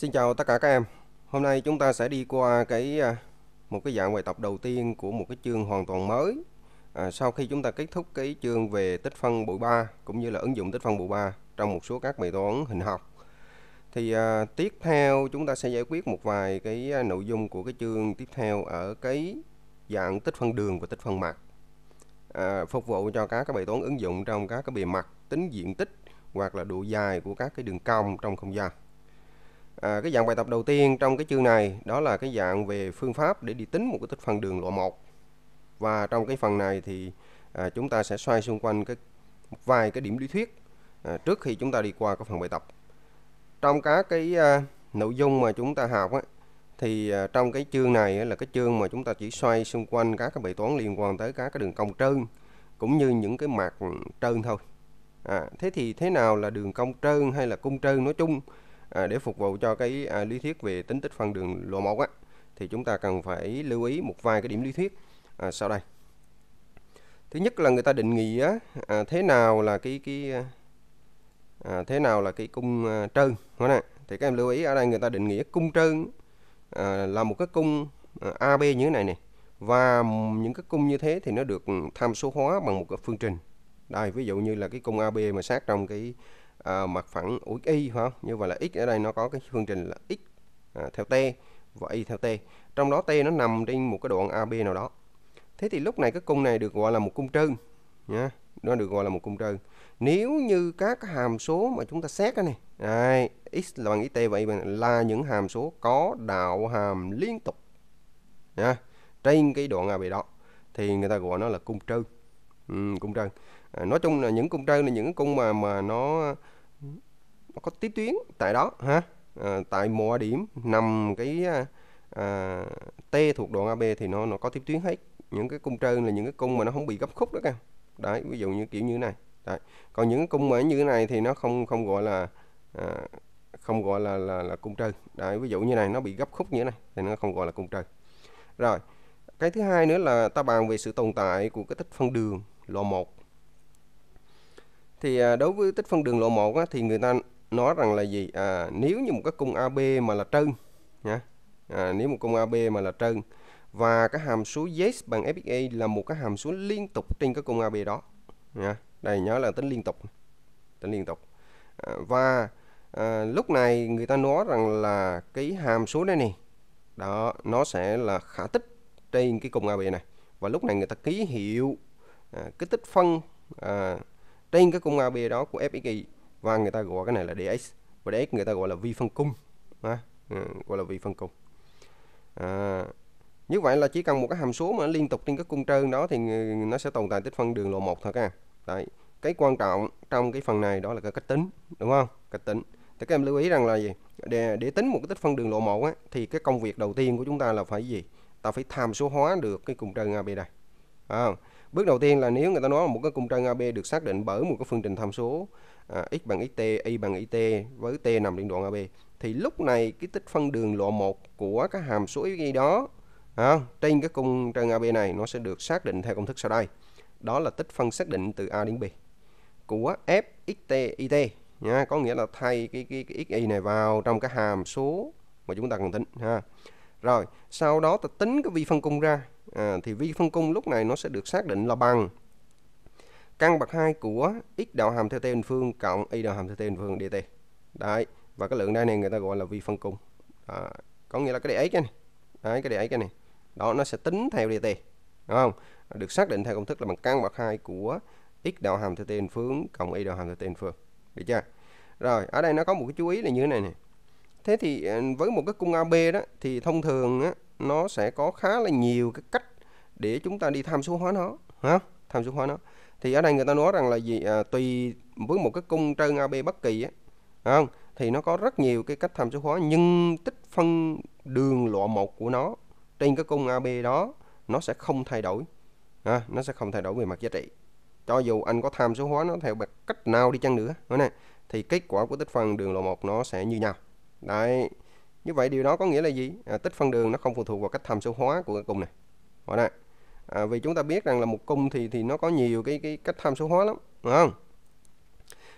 Xin chào tất cả các em. Hôm nay chúng ta sẽ đi qua cái à, một cái dạng bài tập đầu tiên của một cái chương hoàn toàn mới. À, sau khi chúng ta kết thúc cái chương về tích phân bộ 3 cũng như là ứng dụng tích phân bộ 3 trong một số các bài toán hình học thì à, tiếp theo chúng ta sẽ giải quyết một vài cái à, nội dung của cái chương tiếp theo ở cái dạng tích phân đường và tích phân mặt. À, phục vụ cho các cái bài toán ứng dụng trong các cái bề mặt, tính diện tích hoặc là độ dài của các cái đường cong trong không gian. À, cái dạng bài tập đầu tiên trong cái chương này đó là cái dạng về phương pháp để đi tính một cái tích phân đường lộ 1. Và trong cái phần này thì à, chúng ta sẽ xoay xung quanh cái vài cái điểm lý thuyết à, trước khi chúng ta đi qua cái phần bài tập. Trong các cái à, nội dung mà chúng ta học á, thì à, trong cái chương này á, là cái chương mà chúng ta chỉ xoay xung quanh các cái bài toán liên quan tới các cái đường cong trơn cũng như những cái mặt trơn thôi. À, thế thì thế nào là đường cong trơn hay là cung trơn nói chung? à, để phục vụ cho cái à, lý thuyết về tính tích phân đường lộ một á thì chúng ta cần phải lưu ý một vài cái điểm lý thuyết à, sau đây thứ nhất là người ta định nghĩa à, thế nào là cái cái à, thế nào là cái cung à, trơn đó nè thì các em lưu ý ở đây người ta định nghĩa cung trơn à, là một cái cung à, AB như thế này này và những cái cung như thế thì nó được tham số hóa bằng một cái phương trình đây ví dụ như là cái cung AB mà sát trong cái à, ờ, mặt phẳng của y phải không như vậy là x ở đây nó có cái phương trình là x à, theo t và y theo t trong đó t nó nằm trên một cái đoạn ab nào đó thế thì lúc này cái cung này được gọi là một cung trơn nha. nó được gọi là một cung trơn nếu như các hàm số mà chúng ta xét cái này đây, x là bằng x t và y bằng là những hàm số có đạo hàm liên tục nha, trên cái đoạn ab đó thì người ta gọi nó là cung trơn ừ, cung trơn À, nói chung là những cung trơn là những cung mà mà nó nó có tiếp tuyến tại đó ha à, tại mùa điểm nằm cái à, à T thuộc đoạn AB thì nó nó có tiếp tuyến hết những cái cung trơn là những cái cung mà nó không bị gấp khúc đó các đấy ví dụ như kiểu như này đấy. còn những cung mà như thế này thì nó không không gọi là à, không gọi là là, là cung trơn đấy ví dụ như này nó bị gấp khúc như thế này thì nó không gọi là cung trơn rồi cái thứ hai nữa là ta bàn về sự tồn tại của cái tích phân đường lò 1 thì à, đối với tích phân đường lộ 1 á, thì người ta nói rằng là gì à, nếu như một cái cung AB mà là trơn nha à, nếu một cung AB mà là trơn và cái hàm số z bằng fxa là một cái hàm số liên tục trên cái cung AB đó nha đây nhớ là tính liên tục tính liên tục à, và à, lúc này người ta nói rằng là cái hàm số này này đó nó sẽ là khả tích trên cái cung AB này và lúc này người ta ký hiệu à, cái tích phân à, trên cái cung AB đó của f(x) và người ta gọi cái này là dx và dx người ta gọi là vi phân cung à, gọi là vi phân cung à, như vậy là chỉ cần một cái hàm số mà liên tục trên các cung trơn đó thì nó sẽ tồn tại tích phân đường lộ một thôi các em đấy cái quan trọng trong cái phần này đó là cái cách tính đúng không cách tính thì các em lưu ý rằng là gì để, để tính một cái tích phân đường lộ một á, thì cái công việc đầu tiên của chúng ta là phải gì ta phải tham số hóa được cái cung trơn AB đây à, Bước đầu tiên là nếu người ta nói một cái cung trăng AB được xác định bởi một cái phương trình tham số à, x bằng xt, y bằng yt với t nằm trên đoạn AB thì lúc này cái tích phân đường lộ 1 của cái hàm số y đó à, trên cái cung trăng AB này nó sẽ được xác định theo công thức sau đây. Đó là tích phân xác định từ A đến B của f xt yt. nha, có nghĩa là thay cái cái, cái xy này vào trong cái hàm số mà chúng ta cần tính ha. Rồi, sau đó ta tính cái vi phân cung ra à, thì vi phân cung lúc này nó sẽ được xác định là bằng căn bậc 2 của x đạo hàm theo t bình phương cộng y đạo hàm theo t bình phương dt. Đấy, và cái lượng đây này người ta gọi là vi phân cung. À, có nghĩa là cái đề ấy cái này. Đấy, cái đề ấy cái này. Đó nó sẽ tính theo dt. Đúng không? Được xác định theo công thức là bằng căn bậc 2 của x đạo hàm theo t bình phương cộng y đạo hàm theo t bình phương. Được chưa? Rồi, ở đây nó có một cái chú ý là như thế này này thế thì ờ, với một cái cung AB đó thì thông thường á, nó sẽ có khá là nhiều cái cách để chúng ta đi tham số hóa nó hả tham số hóa nó thì ở đây người ta nói rằng là gì à, tùy với một cái cung trơn AB bất kỳ á không thì nó có rất nhiều cái cách tham số hóa nhưng tích phân đường lộ một của nó trên cái cung AB đó nó sẽ không thay đổi à, nó sẽ không thay đổi về mặt giá trị cho dù anh có tham số hóa nó theo cách nào đi chăng nữa này thì kết quả của tích phân đường lộ một nó sẽ như nhau đấy như vậy điều đó có nghĩa là gì à, tích phân đường nó không phụ thuộc vào cách tham số hóa của cái cung này Vậy nè à, vì chúng ta biết rằng là một cung thì thì nó có nhiều cái cái cách tham số hóa lắm đúng không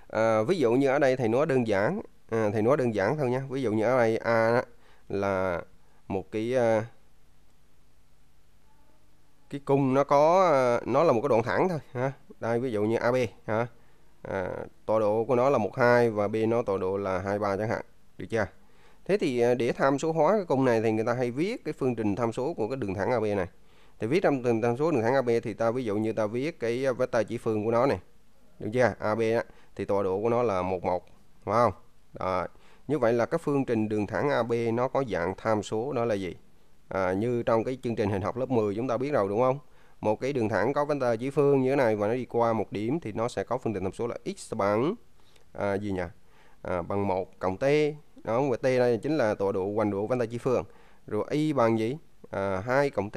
à, ví dụ như ở đây thì nó đơn giản à, thầy nói đơn giản thôi nha ví dụ như ở đây a đó là một cái uh, cái cung nó có à, nó là một cái đoạn thẳng thôi ha đây ví dụ như AB ha à, tọa độ của nó là 12 và B nó tọa độ là 23 chẳng hạn được chưa thế thì à, để tham số hóa cái công này thì người ta hay viết cái phương trình tham số của cái đường thẳng AB này thì viết trong từng tham số đường thẳng AB thì ta ví dụ như ta viết cái à, vector chỉ phương của nó này được chưa AB á, thì tọa độ của nó là 11 phải không Đó. như vậy là cái phương trình đường thẳng AB nó có dạng tham số đó là gì à, như trong cái chương trình hình học lớp 10 chúng ta biết rồi đúng không một cái đường thẳng có vector chỉ phương như thế này và nó đi qua một điểm thì nó sẽ có phương trình tham số là x bằng à, gì nhỉ à, bằng 1 cộng t đó và t này chính là tọa độ hoành độ văn tài chi phương rồi y bằng gì à, cộng t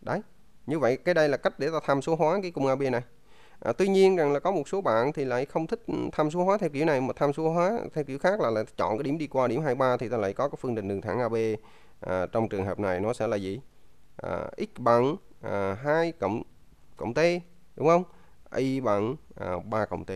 đấy như vậy cái đây là cách để ta tham số hóa cái cung AB này à, tuy nhiên rằng là có một số bạn thì lại không thích tham số hóa theo kiểu này mà tham số hóa theo kiểu khác là, là chọn cái điểm đi qua điểm 23 thì ta lại có cái phương trình đường thẳng AB à, trong trường hợp này nó sẽ là gì à, x bằng à, 2 cộng cộng t đúng không y bằng à, 3 cộng t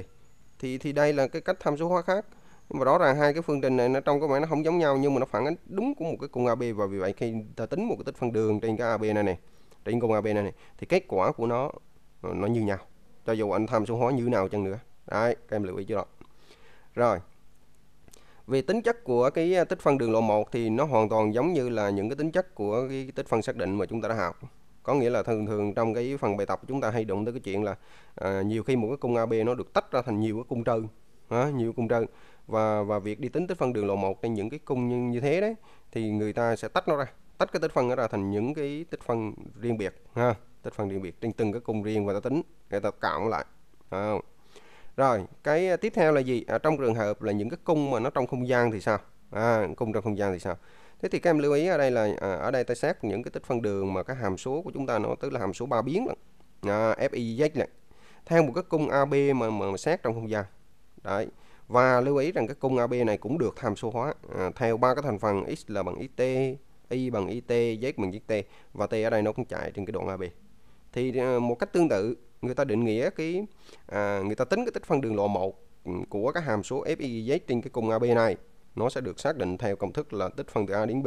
thì thì đây là cái cách tham số hóa khác mà rõ ràng hai cái phương trình này nó trong các bạn nó không giống nhau nhưng mà nó phản ánh đúng của một cái cung AB và vì vậy khi ta tính một cái tích phân đường trên cái AB này này trên cung AB này này thì kết quả của nó ờ, nó như nhau cho dù anh tham số hóa như nào chăng nữa đấy các em lưu ý chưa đó rồi về tính chất của cái ờ, tích phân đường lộ 1 thì nó hoàn toàn giống như là những cái tính chất của cái tích phân xác định mà chúng ta đã học có nghĩa là thường thường trong cái phần bài tập chúng ta hay đụng tới cái chuyện là à, nhiều khi một cái cung AB nó được tách ra thành nhiều cái cung trơn à, nhiều cung trơn và và việc đi tính tích phân đường lộ 1 hay những cái cung như, như thế đấy thì người ta sẽ tách nó ra tách cái tích phân nó ra thành những cái tích phân riêng biệt ha tích phân riêng biệt trên từng cái cung riêng và ta tính người ta cộng lại à. rồi cái à, tiếp theo là gì à, trong trường hợp là những cái cung mà nó trong không gian thì sao à, cung trong không gian thì sao thế thì các em lưu ý ở đây là à, ở đây ta xét những cái tích phân đường mà cái hàm số của chúng ta nó tức là hàm số ba biến là à, fij này theo một cái cung ab mà mà xét trong không gian đấy và lưu ý rằng cái cung AB này cũng được tham số hóa à, theo ba cái thành phần x là bằng xt y bằng it z bằng zt và t ở đây nó cũng chạy trên cái đoạn AB thì à, một cách tương tự người ta định nghĩa cái à, người ta tính cái tích phân đường lộ 1 của cái hàm số f y z trên cái cung AB này nó sẽ được xác định theo công thức là tích phân từ A đến B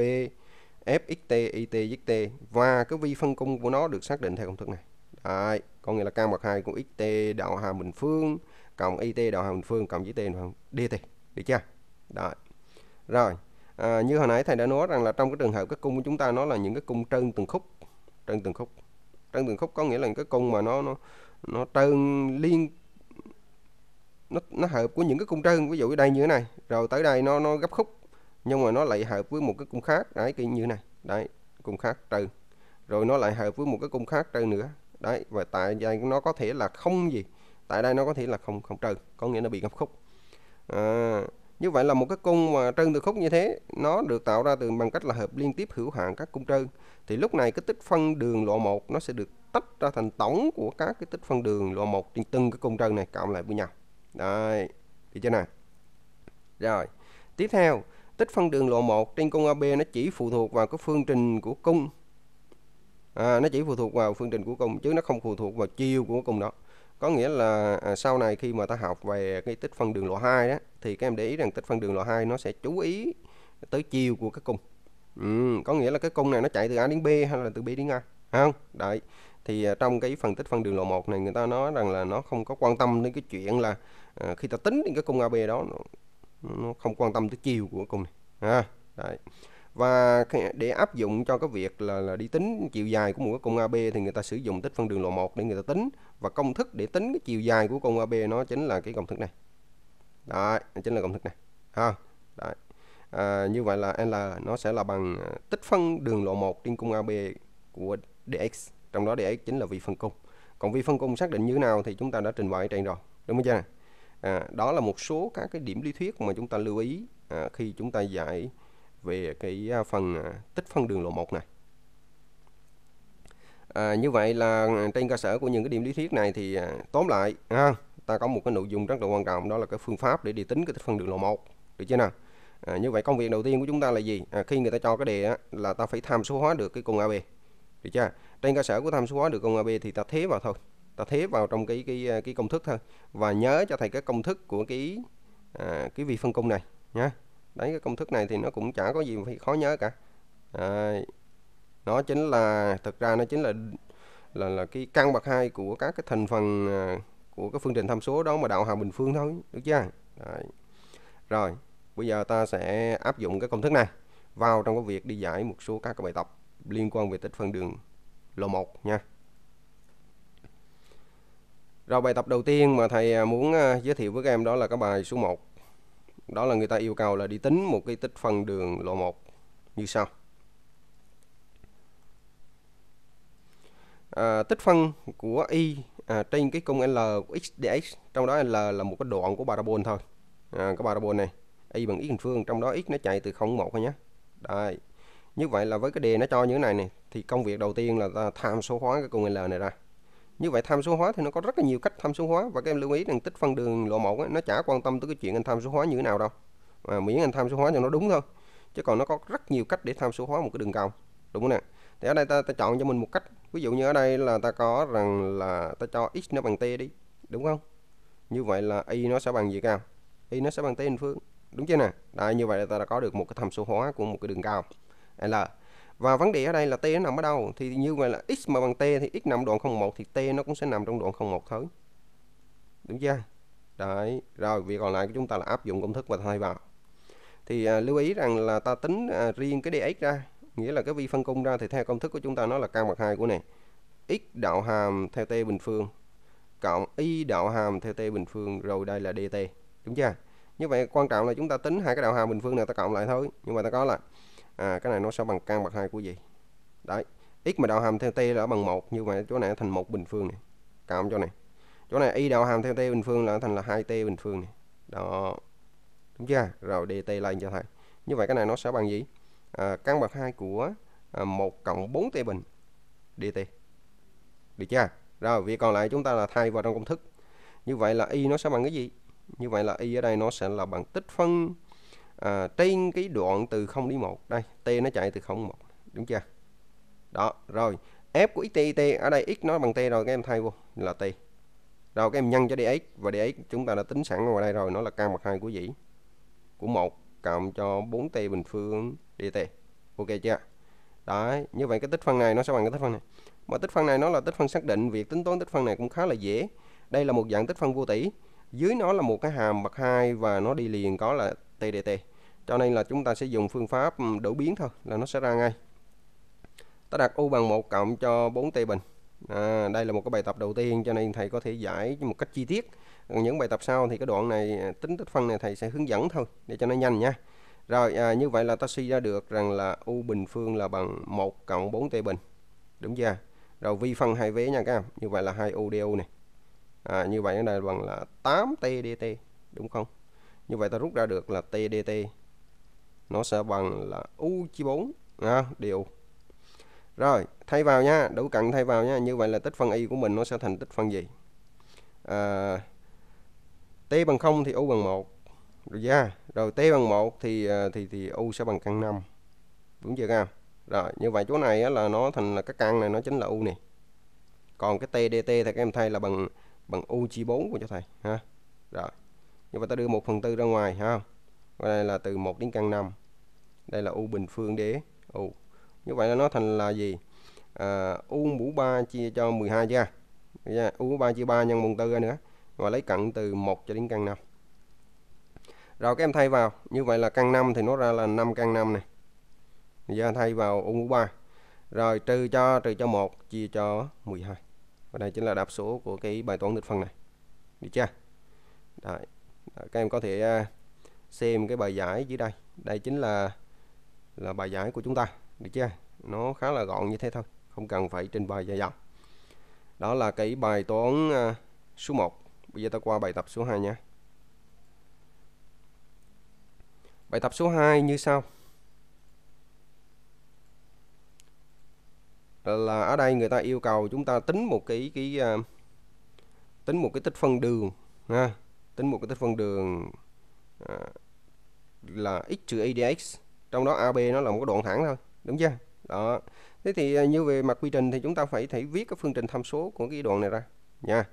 f xt it zt và cái vi phân cung của nó được xác định theo công thức này Đấy, có nghĩa là căn bậc 2 của xt đạo hàm bình phương cộng it đoạn hàm phương cộng chữ t dt được chưa đó rồi à, như hồi nãy thầy đã nói rằng là trong cái trường hợp các cung của chúng ta nó là những cái cung trơn từng khúc trơn từng khúc trơn từng khúc có nghĩa là những cái cung mà nó nó nó trơn liên nó, nó hợp với những cái cung trơn ví dụ ở đây như thế này rồi tới đây nó nó gấp khúc nhưng mà nó lại hợp với một cái cung khác đấy cái như thế này đấy cung khác trơn rồi nó lại hợp với một cái cung khác trơn nữa đấy và tại đây nó có thể là không gì tại đây nó có thể là không không trừ có nghĩa nó bị gặp khúc à, như vậy là một cái cung mà trơn từ khúc như thế nó được tạo ra từ bằng cách là hợp liên tiếp hữu hạn các cung trơn thì lúc này cái tích phân đường lộ 1 nó sẽ được tách ra thành tổng của các cái tích phân đường lộ 1 trên từng cái cung trơn này cộng lại với nhau đây thì chưa nào rồi tiếp theo tích phân đường lộ 1 trên cung AB nó chỉ phụ thuộc vào cái phương trình của cung à, nó chỉ phụ thuộc vào phương trình của cung chứ nó không phụ thuộc vào chiều của cung đó có nghĩa là à, sau này khi mà ta học về cái tích phân đường lộ 2 đó thì các em để ý rằng tích phân đường lộ 2 nó sẽ chú ý tới chiều của cái cung ừ, có nghĩa là cái cung này nó chạy từ A đến B hay là từ B đến A không đấy thì à, trong cái phần tích phân đường lộ 1 này người ta nói rằng là nó không có quan tâm đến cái chuyện là à, khi ta tính đến cái cung AB đó nó, nó không quan tâm tới chiều của cung này à, đấy và để áp dụng cho cái việc là, là đi tính chiều dài của một cái cung AB thì người ta sử dụng tích phân đường lộ 1 để người ta tính và công thức để tính cái chiều dài của con AB nó chính là cái công thức này đấy chính là công thức này ha À, như vậy là L nó sẽ là bằng à, tích phân đường lộ 1 trên cung AB của DX trong đó DX chính là vi phân cung còn vi phân cung xác định như thế nào thì chúng ta đã trình bày trên rồi đúng không chưa à, đó là một số các cái điểm lý thuyết mà chúng ta lưu ý à, khi chúng ta giải về cái à, phần à, tích phân đường lộ 1 này À, như vậy là ừ, trên cơ sở của những cái điểm lý thuyết này thì à, tóm lại ha, ta có một cái nội dung rất là quan trọng đó là cái phương pháp để đi tính cái phân đường lộ 1 được chưa nào à, như vậy công việc đầu tiên của chúng ta là gì à, khi người ta cho cái đề á, là ta phải tham số hóa được cái cùng AB được chưa trên cơ sở của tham số hóa được cùng AB thì ta thế vào thôi ta thế vào trong cái cái à, cái công thức thôi và nhớ cho thầy cái công thức của cái à, cái vi phân cung này nhé đấy cái công thức này thì nó cũng chả có gì phải khó nhớ cả à, nó chính là thực ra nó chính là là là cái căn bậc hai của các cái thành phần à, của cái phương trình tham số đó mà đạo hàm bình phương thôi được chưa Đấy. rồi bây giờ ta sẽ áp dụng cái công thức này vào trong cái việc đi giải một số các cái bài tập liên quan về tích phân đường lộ 1 nha rồi bài tập đầu tiên mà thầy à, muốn à, giới thiệu với các em đó là cái bài số 1 đó là người ta yêu cầu là đi tính một cái tích phân đường lộ 1 như sau à, tích phân của y à, trên cái cung L của x dx trong đó L là một cái đoạn của parabol thôi à, cái parabol này y bằng x bình phương trong đó x nó chạy từ 0 1 thôi nhé đây như vậy là với cái đề nó cho như thế này này thì công việc đầu tiên là ta tham số hóa cái cung L này ra như vậy tham số hóa thì nó có rất là nhiều cách tham số hóa và các em lưu ý rằng tích phân đường lộ mẫu ấy, nó chả quan tâm tới cái chuyện anh tham số hóa như thế nào đâu mà miễn anh tham số hóa cho nó đúng thôi chứ còn nó có rất nhiều cách để tham số hóa một cái đường cầu đúng không nè thì ở đây ta, ta chọn cho mình một cách ví dụ như ở đây là ta có rằng là ta cho x nó bằng t đi đúng không như vậy là y nó sẽ bằng gì cao y nó sẽ bằng t bình phương đúng chưa nè đây như vậy là ta đã có được một cái tham số hóa của một cái đường cao l và vấn đề ở đây là t nó nằm ở đâu thì như vậy là x mà bằng t thì x nằm đoạn không một thì t nó cũng sẽ nằm trong đoạn không một thôi đúng chưa đấy rồi việc còn lại của chúng ta là áp dụng công thức và thay vào thì à, lưu ý rằng là ta tính à, riêng cái dx ra nghĩa là cái vi phân cung ra thì theo công thức của chúng ta nó là căn bậc 2 của này x đạo hàm theo t bình phương cộng y đạo hàm theo t bình phương rồi đây là dt đúng chưa như vậy quan trọng là chúng ta tính hai cái đạo hàm bình phương này ta cộng lại thôi nhưng mà ta có là à, cái này nó sẽ bằng căn bậc 2 của gì đấy x mà đạo hàm theo t là bằng một như vậy chỗ này thành một bình phương này cộng chỗ này chỗ này y đạo hàm theo t bình phương là thành là 2t bình phương này đó đúng chưa rồi dt lên cho thầy như vậy cái này nó sẽ bằng gì Ờ, căn bậc 2 của à, ờ, 1 cộng 4 t bình dt được chưa rồi việc còn lại chúng ta là thay vào trong công thức như vậy là y nó sẽ bằng cái gì như vậy là y ở đây nó sẽ là bằng tích phân à, trên cái đoạn từ 0 đến 1 đây t nó chạy từ 0 đến 1 đúng chưa đó rồi f của x t ở đây x nó bằng t rồi các em thay vô là t rồi các em nhân cho dx và dx chúng ta đã tính sẵn ngoài đây rồi nó là căn bậc hai của gì của 1 cộng cho 4t bình phương dt ok chưa đấy như vậy cái tích phân này nó sẽ bằng cái tích phân này mà tích phân này nó là tích phân xác định việc tính toán tích phân này cũng khá là dễ đây là một dạng tích phân vô tỷ. dưới nó là một cái hàm bậc hai và nó đi liền có là tdt. cho nên là chúng ta sẽ dùng phương pháp đổi biến thôi là nó sẽ ra ngay ta đặt u bằng 1 cộng cho 4t bình à, đây là một cái bài tập đầu tiên cho nên thầy có thể giải một cách chi tiết còn những bài tập sau thì cái đoạn này à, tính tích phân này thầy sẽ hướng dẫn thôi để cho nó nhanh nha rồi à, như vậy là ta suy ra được rằng là U bình phương là bằng 1 cộng 4T bình. Đúng chưa? Rồi vi phân hai vế nha các em. Như vậy là 2U DU này. À, như vậy ở đây bằng là 8T DT. Đúng không? Như vậy ta rút ra được là T DT. Nó sẽ bằng là U chia 4. À, DU. Rồi thay vào nha. Đủ cận thay vào nha. Như vậy là tích phân Y của mình nó sẽ thành tích phân gì? À, T bằng 0 thì U bằng 1 rồi ra yeah. rồi t bằng 1 thì à, thì thì u sẽ bằng căn 5 đúng chưa không rồi như vậy chỗ này á, là nó thành là cái căn này nó chính là u này còn cái t dt thì các em thay là bằng bằng u chia 4 của cho thầy ha rồi như vậy ta đưa 1 phần tư ra ngoài ha và đây là từ 1 đến căn 5 đây là u bình phương đế u như vậy là nó thành là gì à, u mũ 3 chia cho 12 chưa u mũ 3 chia 3 nhân mùng tư nữa và lấy cận từ 1 cho đến căn 5 rồi các em thay vào như vậy là căn 5 thì nó ra là 5 căn 5 này giờ thay vào ô mũ 3 rồi trừ cho trừ cho 1 chia cho 12 và đây chính là đáp số của cái bài toán nghịch phân này được chưa Đấy, các em có thể à, xem cái bài giải dưới đây đây chính là là bài giải của chúng ta được chưa nó khá là gọn như thế thôi không cần phải trình bày dài dòng đó là cái bài toán à, số 1 bây giờ ta qua bài tập số 2 nha Bài tập số 2 như sau. Là ở đây người ta yêu cầu chúng ta tính một cái cái à, tính một cái tích phân đường ha, tính một cái tích phân đường à, là x trừ y dx. Trong đó AB nó là một cái đoạn thẳng thôi, đúng chưa? Đó. Thế thì à, như về mặt quy trình thì chúng ta phải thể viết cái phương trình tham số của cái đoạn này ra nha.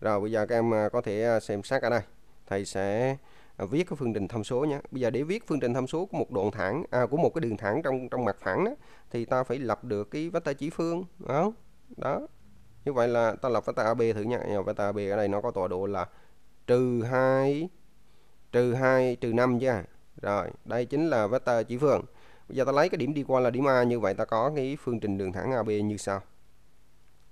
Rồi bây giờ các em à, có thể xem xét ở đây. Thầy sẽ À, viết cái phương trình tham số nhé bây giờ để viết phương trình tham số của một đoạn thẳng à, của một cái đường thẳng trong trong mặt phẳng đó, thì ta phải lập được cái vectơ chỉ phương đó đó như vậy là ta lập vectơ AB thử nha vectơ AB ở đây nó có tọa độ là trừ 2 trừ 2 trừ 5 chứ à. rồi đây chính là vectơ chỉ phương bây giờ ta lấy cái điểm đi qua là điểm A như vậy ta có cái phương trình đường thẳng AB như sau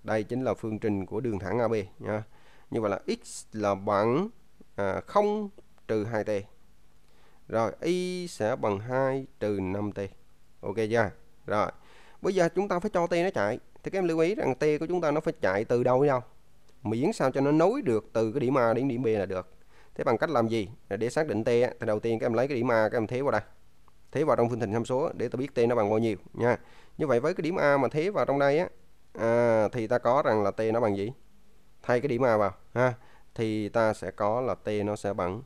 đây chính là phương trình của đường thẳng AB nha như vậy là x là bằng à, 0 trừ 2t rồi y sẽ bằng 2 trừ 5t ok chưa rồi bây giờ chúng ta phải cho t nó chạy thì các em lưu ý rằng t của chúng ta nó phải chạy từ đâu đến đâu miễn sao cho nó nối được từ cái điểm A đến điểm B là được thế bằng cách làm gì để xác định t thì đầu tiên các em lấy cái điểm A các em thế vào đây thế vào trong phương trình tham số để ta biết t nó bằng bao nhiêu nha như vậy với cái điểm A mà thế vào trong đây á à, thì ta có rằng là t nó bằng gì thay cái điểm A vào ha thì ta sẽ có là t nó sẽ bằng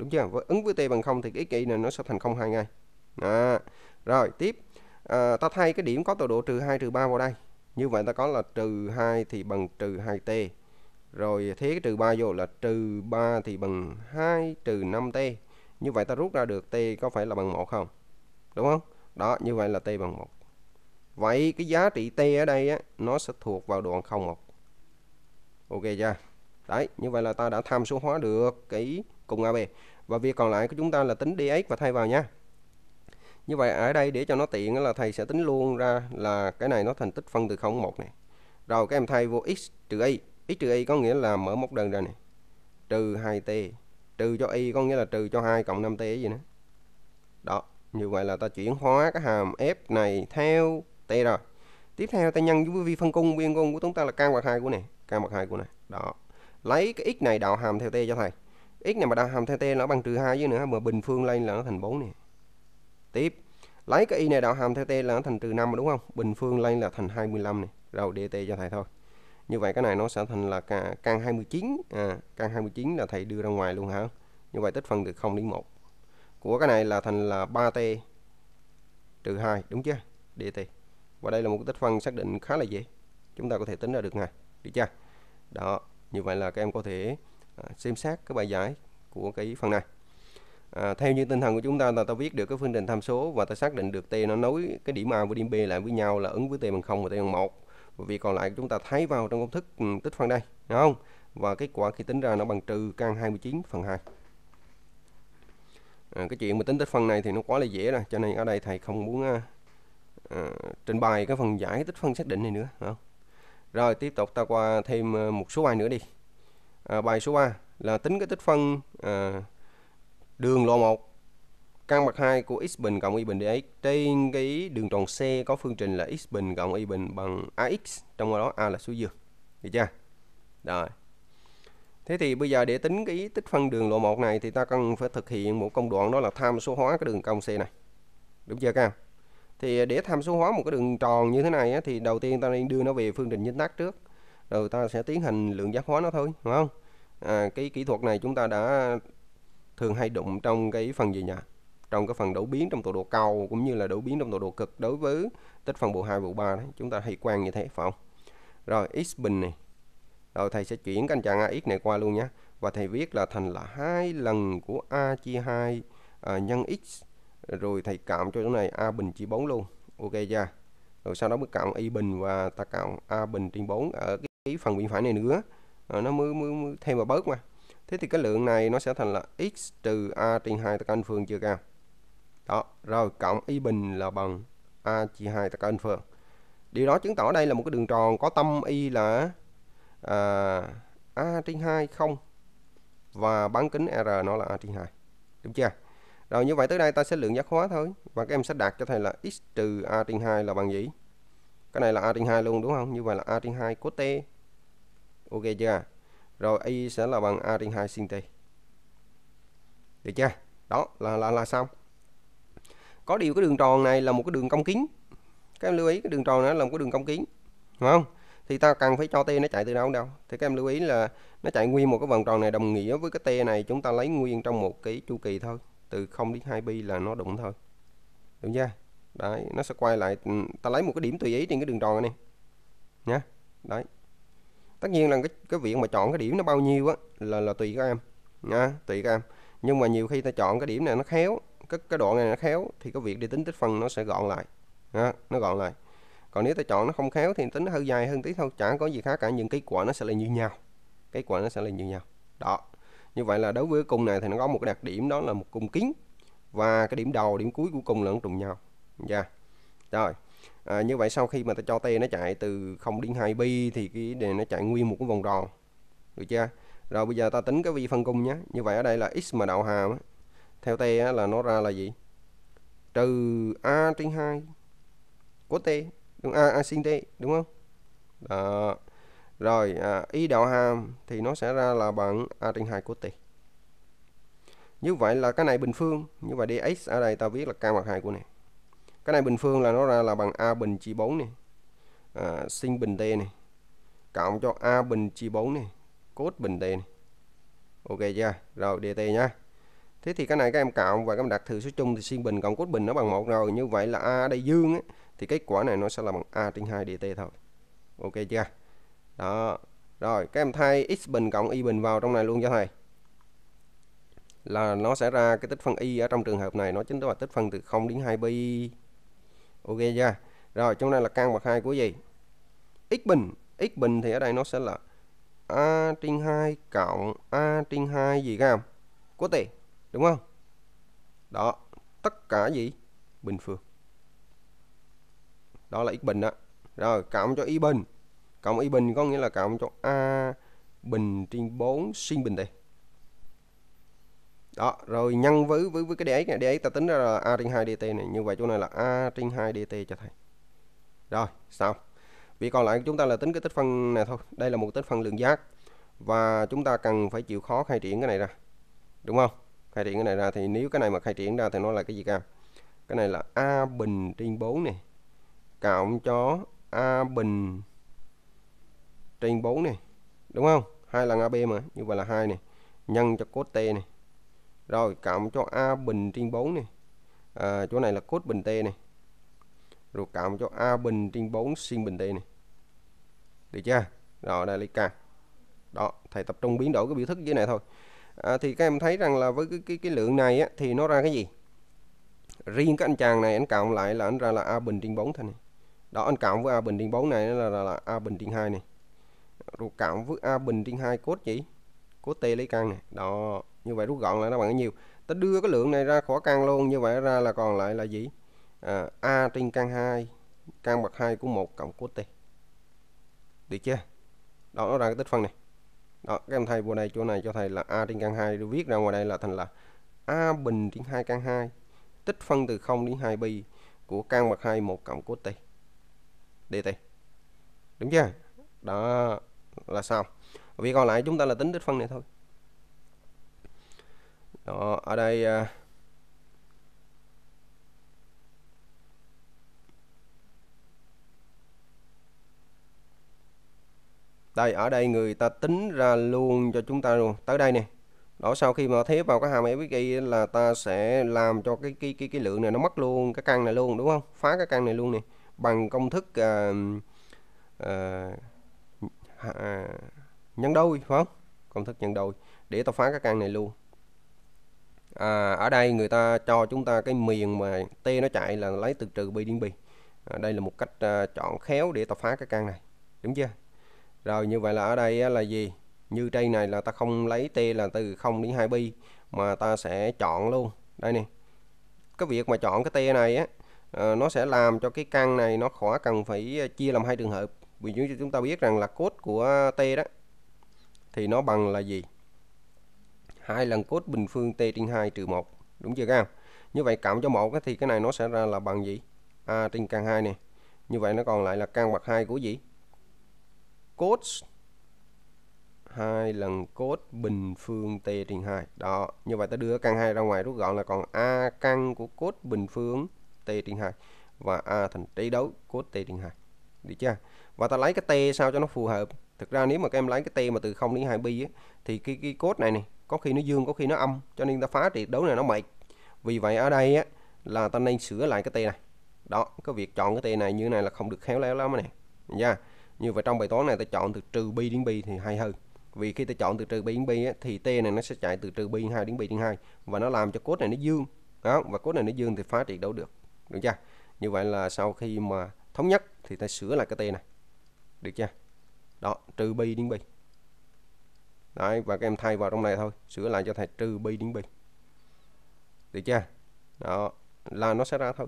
đúng chưa với ứng với t bằng 0 thì cái kỳ này nó sẽ thành 0 hai ngay đó. rồi tiếp à, ta thay cái điểm có tọa độ trừ 2 trừ 3 vào đây như vậy ta có là trừ 2 thì bằng trừ 2t rồi thế cái trừ 3 vô là trừ 3 thì bằng 2 trừ 5t như vậy ta rút ra được t có phải là bằng 1 không đúng không đó như vậy là t bằng 1 vậy cái giá trị t ở đây á, nó sẽ thuộc vào đoạn 01 ok chưa đấy như vậy là ta đã tham số hóa được cái cùng AB và việc còn lại của chúng ta là tính dx và thay vào nha như vậy ở đây để cho nó tiện là thầy sẽ tính luôn ra là cái này nó thành tích phân từ 0 1 này rồi các em thay vô x trừ y x trừ y có nghĩa là mở móc đơn ra này trừ 2t trừ cho y có nghĩa là trừ cho 2 cộng 5t gì nữa đó như vậy là ta chuyển hóa cái hàm f này theo t rồi tiếp theo ta nhân với vi phân cung viên cung của chúng ta là căn bậc hai của này căn bậc hai của này đó lấy cái x này đạo hàm theo t cho thầy x này mà đặt hàm theo t nó bằng trừ hai với nữa mà bình phương lên là nó thành 4 này tiếp lấy cái y này đạo hàm theo t là nó thành trừ 5 đúng không bình phương lên là thành 25 này rồi dt cho thầy thôi như vậy cái này nó sẽ thành là căn 29 à, căn 29 là thầy đưa ra ngoài luôn hả như vậy tích phân từ 0 đến 1 của cái này là thành là 3t trừ 2 đúng chưa dt và đây là một tích phân xác định khá là dễ chúng ta có thể tính ra được ngay được chưa đó như vậy là các em có thể À, xem xét cái bài giải của cái phần này à, theo như tinh thần của chúng ta là ta viết được cái phương trình tham số và ta xác định được t nó nối cái điểm a với điểm b lại với nhau là ứng với t bằng 0 và t bằng một. và việc còn lại chúng ta thấy vào trong công thức ừ, tích phân đây đúng không và kết quả khi tính ra nó bằng trừ căn 29 phần 2 à, cái chuyện mà tính tích phân này thì nó quá là dễ rồi cho nên ở đây thầy không muốn à, à trình bày cái phần giải tích phân xác định này nữa không? rồi tiếp tục ta qua thêm à, một số bài nữa đi à, bài số 3 là tính cái tích phân à, đường lộ 1 căn bậc 2 của x bình cộng y bình dx trên cái đường tròn C có phương trình là x bình cộng y bình bằng ax trong đó a là số dương được chưa rồi thế thì bây giờ để tính cái tích phân đường lộ 1 này thì ta cần phải thực hiện một công đoạn đó là tham số hóa cái đường cong C này đúng chưa cao? thì để tham số hóa một cái đường tròn như thế này á, thì đầu tiên ta nên đưa nó về phương trình chính tắc trước rồi ta sẽ tiến hành lượng giác hóa nó thôi đúng không à, cái kỹ thuật này chúng ta đã thường hay đụng trong cái phần gì nhỉ trong cái phần đổ biến trong tọa độ cầu cũng như là đổ biến trong tọa độ cực đối với tích phân bộ 2 bộ 3 đấy. chúng ta hay quan như thế phải không rồi x bình này rồi thầy sẽ chuyển cái anh chàng x này qua luôn nhé và thầy viết là thành là hai lần của a chia 2 à, nhân x rồi thầy cộng cho chỗ này a bình chia 4 luôn ok chưa rồi sau đó mới cộng y bình và ta cộng a bình trên 4 ở cái phần bên phải này nữa à, nó mới, mới, mới thêm và bớt mà thế thì cái lượng này nó sẽ thành là x trừ a trên 2 tất anh phương chưa cao đó rồi cộng y bình là bằng a chia 2 tất anh phương điều đó chứng tỏ đây là một cái đường tròn có tâm y là à, a trên 2 không và bán kính r nó là a trên 2 đúng chưa rồi như vậy tới đây ta sẽ lượng giác hóa thôi và các em sẽ đạt cho thầy là x trừ a trên 2 là bằng gì cái này là a trên 2 luôn đúng không như vậy là a trên 2 của t ok chưa rồi y sẽ là bằng a trên 2 sin t được chưa đó là là là xong có điều cái đường tròn này là một cái đường cong kính các em lưu ý cái đường tròn nó là một cái đường cong kính đúng không thì ta cần phải cho t nó chạy từ đâu đâu thì các em lưu ý là nó chạy nguyên một cái vòng tròn này đồng nghĩa với cái t này chúng ta lấy nguyên trong một cái chu kỳ thôi từ 0 đến 2 pi là nó đụng thôi đúng chưa đấy nó sẽ quay lại ừ, ta lấy một cái điểm tùy ý trên cái đường tròn này nhé đấy tất nhiên là cái cái việc mà chọn cái điểm nó bao nhiêu á là là tùy các em nha tùy các em nhưng mà nhiều khi ta chọn cái điểm này nó khéo cái cái đoạn này nó khéo thì cái việc đi tính tích phân nó sẽ gọn lại nha nó gọn lại còn nếu ta chọn nó không khéo thì tính nó hơi dài hơn tí thôi chẳng có gì khác cả những kết quả nó sẽ là như nhau kết quả nó sẽ là như nhau đó như vậy là đối với cung này thì nó có một cái đặc điểm đó là một cung kín và cái điểm đầu điểm cuối của cung là nó trùng nhau dạ yeah. rồi à, như vậy sau khi mà ta cho t nó chạy từ 0 đến 2 pi thì cái đề nó chạy nguyên một cái vòng tròn được chưa rồi bây giờ ta tính cái vi phân cung nhé như vậy ở đây là x mà đạo hàm theo t là nó ra là gì trừ a trên 2 của t đúng a, a sin t đúng không đó. rồi à, y đạo hàm thì nó sẽ ra là bằng a trên 2 của t như vậy là cái này bình phương như vậy dx ở đây ta viết là k mặt 2 của này cái này bình phương là nó ra là bằng a bình chia 4 này à, sinh bình t này cộng cho a bình chia 4 này cốt bình t này ok chưa rồi dt nha thế thì cái này các em cộng và các em đặt thừa số chung thì sinh bình cộng cốt bình nó bằng một rồi như vậy là a đây dương ấy, thì kết quả này nó sẽ là bằng a trên 2 dt thôi ok chưa đó rồi các em thay x bình cộng y bình vào trong này luôn cho thầy là nó sẽ ra cái tích phân y ở trong trường hợp này nó chính là tích phân từ 0 đến 2 pi ok chưa rồi trong đây là căn bậc hai của gì x bình x bình thì ở đây nó sẽ là a trên 2 cộng a trên 2 gì các em của tỷ đúng không đó tất cả gì bình phương đó là x bình đó rồi cộng cho y bình cộng y bình có nghĩa là cộng cho a bình trên 4 sin bình đây đó rồi nhân với với với cái dx này dx ta tính ra là a trên 2 dt này như vậy chỗ này là a trên 2 dt cho thầy rồi xong vì còn lại chúng ta là tính cái tích phân này thôi đây là một tích phân lượng giác và chúng ta cần phải chịu khó khai triển cái này ra đúng không khai triển cái này ra thì nếu cái này mà khai triển ra thì nó là cái gì cả cái này là a bình trên 4 này cộng cho a bình trên 4 này đúng không hai lần ab mà như vậy là hai này nhân cho cos t này rồi cộng cho a bình trên 4 này à, chỗ này là cốt bình t này rồi cộng cho a bình trên 4 sinh bình t này được chưa rồi đây lấy k đó thầy tập trung biến đổi cái biểu thức dưới này thôi à, thì các em thấy rằng là với cái cái, cái lượng này á, thì nó ra cái gì riêng các anh chàng này anh cộng lại là anh ra là a bình trên 4 thôi này đó anh cộng với a bình trên 4 này là, là, là a bình trên 2 này rồi cộng với a bình trên 2 cốt gì cốt t lấy căn này đó như vậy rút gọn lại nó bằng bao nhiêu ta đưa cái lượng này ra khỏi căn luôn như vậy ra là còn lại là gì à, a trên căn 2 căn bậc 2 của một cộng của t được chưa đó nó ra cái tích phân này đó các em thầy vô đây chỗ này cho thầy là a trên căn 2 được viết ra ngoài đây là thành là a bình trên 2 căn 2 tích phân từ 0 đến 2 pi của căn bậc 2 một cộng của t dt đúng chưa đó là xong vì còn lại chúng ta là tính tích phân này thôi đó ở đây à, đây ở đây người ta tính ra luôn cho chúng ta luôn tới đây nè đó sau khi mà thế vào cái hàm fxi là ta sẽ làm cho cái cái cái cái lượng này nó mất luôn cái căn này luôn đúng không phá cái căn này luôn nè bằng công thức uh, à, uh, à, nhân đôi phải không công thức nhân đôi để ta phá cái căn này luôn à, ở đây người ta cho chúng ta cái miền mà t nó chạy là lấy từ trừ bi đến bi à, đây là một cách à, chọn khéo để ta phá cái căn này đúng chưa rồi như vậy là ở đây là gì như đây này là ta không lấy t là từ 0 đến 2 bi mà ta sẽ chọn luôn đây nè cái việc mà chọn cái t này á à, nó sẽ làm cho cái căn này nó khỏi cần phải chia làm hai trường hợp vì chúng ta biết rằng là cốt của t đó thì nó bằng là gì hai lần cos bình phương t trên 2 trừ 1 đúng chưa các em như vậy cộng cho một thì cái này nó sẽ ra là bằng gì a trên căn 2 này như vậy nó còn lại là căn bậc 2 của gì cos hai lần cos bình phương t trên 2 đó như vậy ta đưa căn 2 ra ngoài rút gọn là còn a căn của cos bình phương t trên 2 và a thành trí đấu cos t trên 2 được chưa và ta lấy cái t sao cho nó phù hợp thực ra nếu mà các em lấy cái t mà từ 0 đến 2 pi thì cái cái cos này này có khi nó dương có khi nó âm cho nên ta phá triệt đối này nó mệt vì vậy ở đây á, là ta nên sửa lại cái t này đó cái việc chọn cái t này như này là không được khéo léo lắm này nha như vậy trong bài toán này ta chọn từ trừ bi đến bi thì hay hơn vì khi ta chọn từ trừ bi đến bi á, thì t này nó sẽ chạy từ trừ bi 2 đến bi đến 2 và nó làm cho cốt này nó dương đó và cốt này nó dương thì phá triệt đấu được được chưa như vậy là sau khi mà thống nhất thì ta sửa lại cái t này được chưa đó trừ bi đến bi đấy và các em thay vào trong này thôi sửa lại cho thầy trừ bi đến bi được chưa đó là nó sẽ ra thôi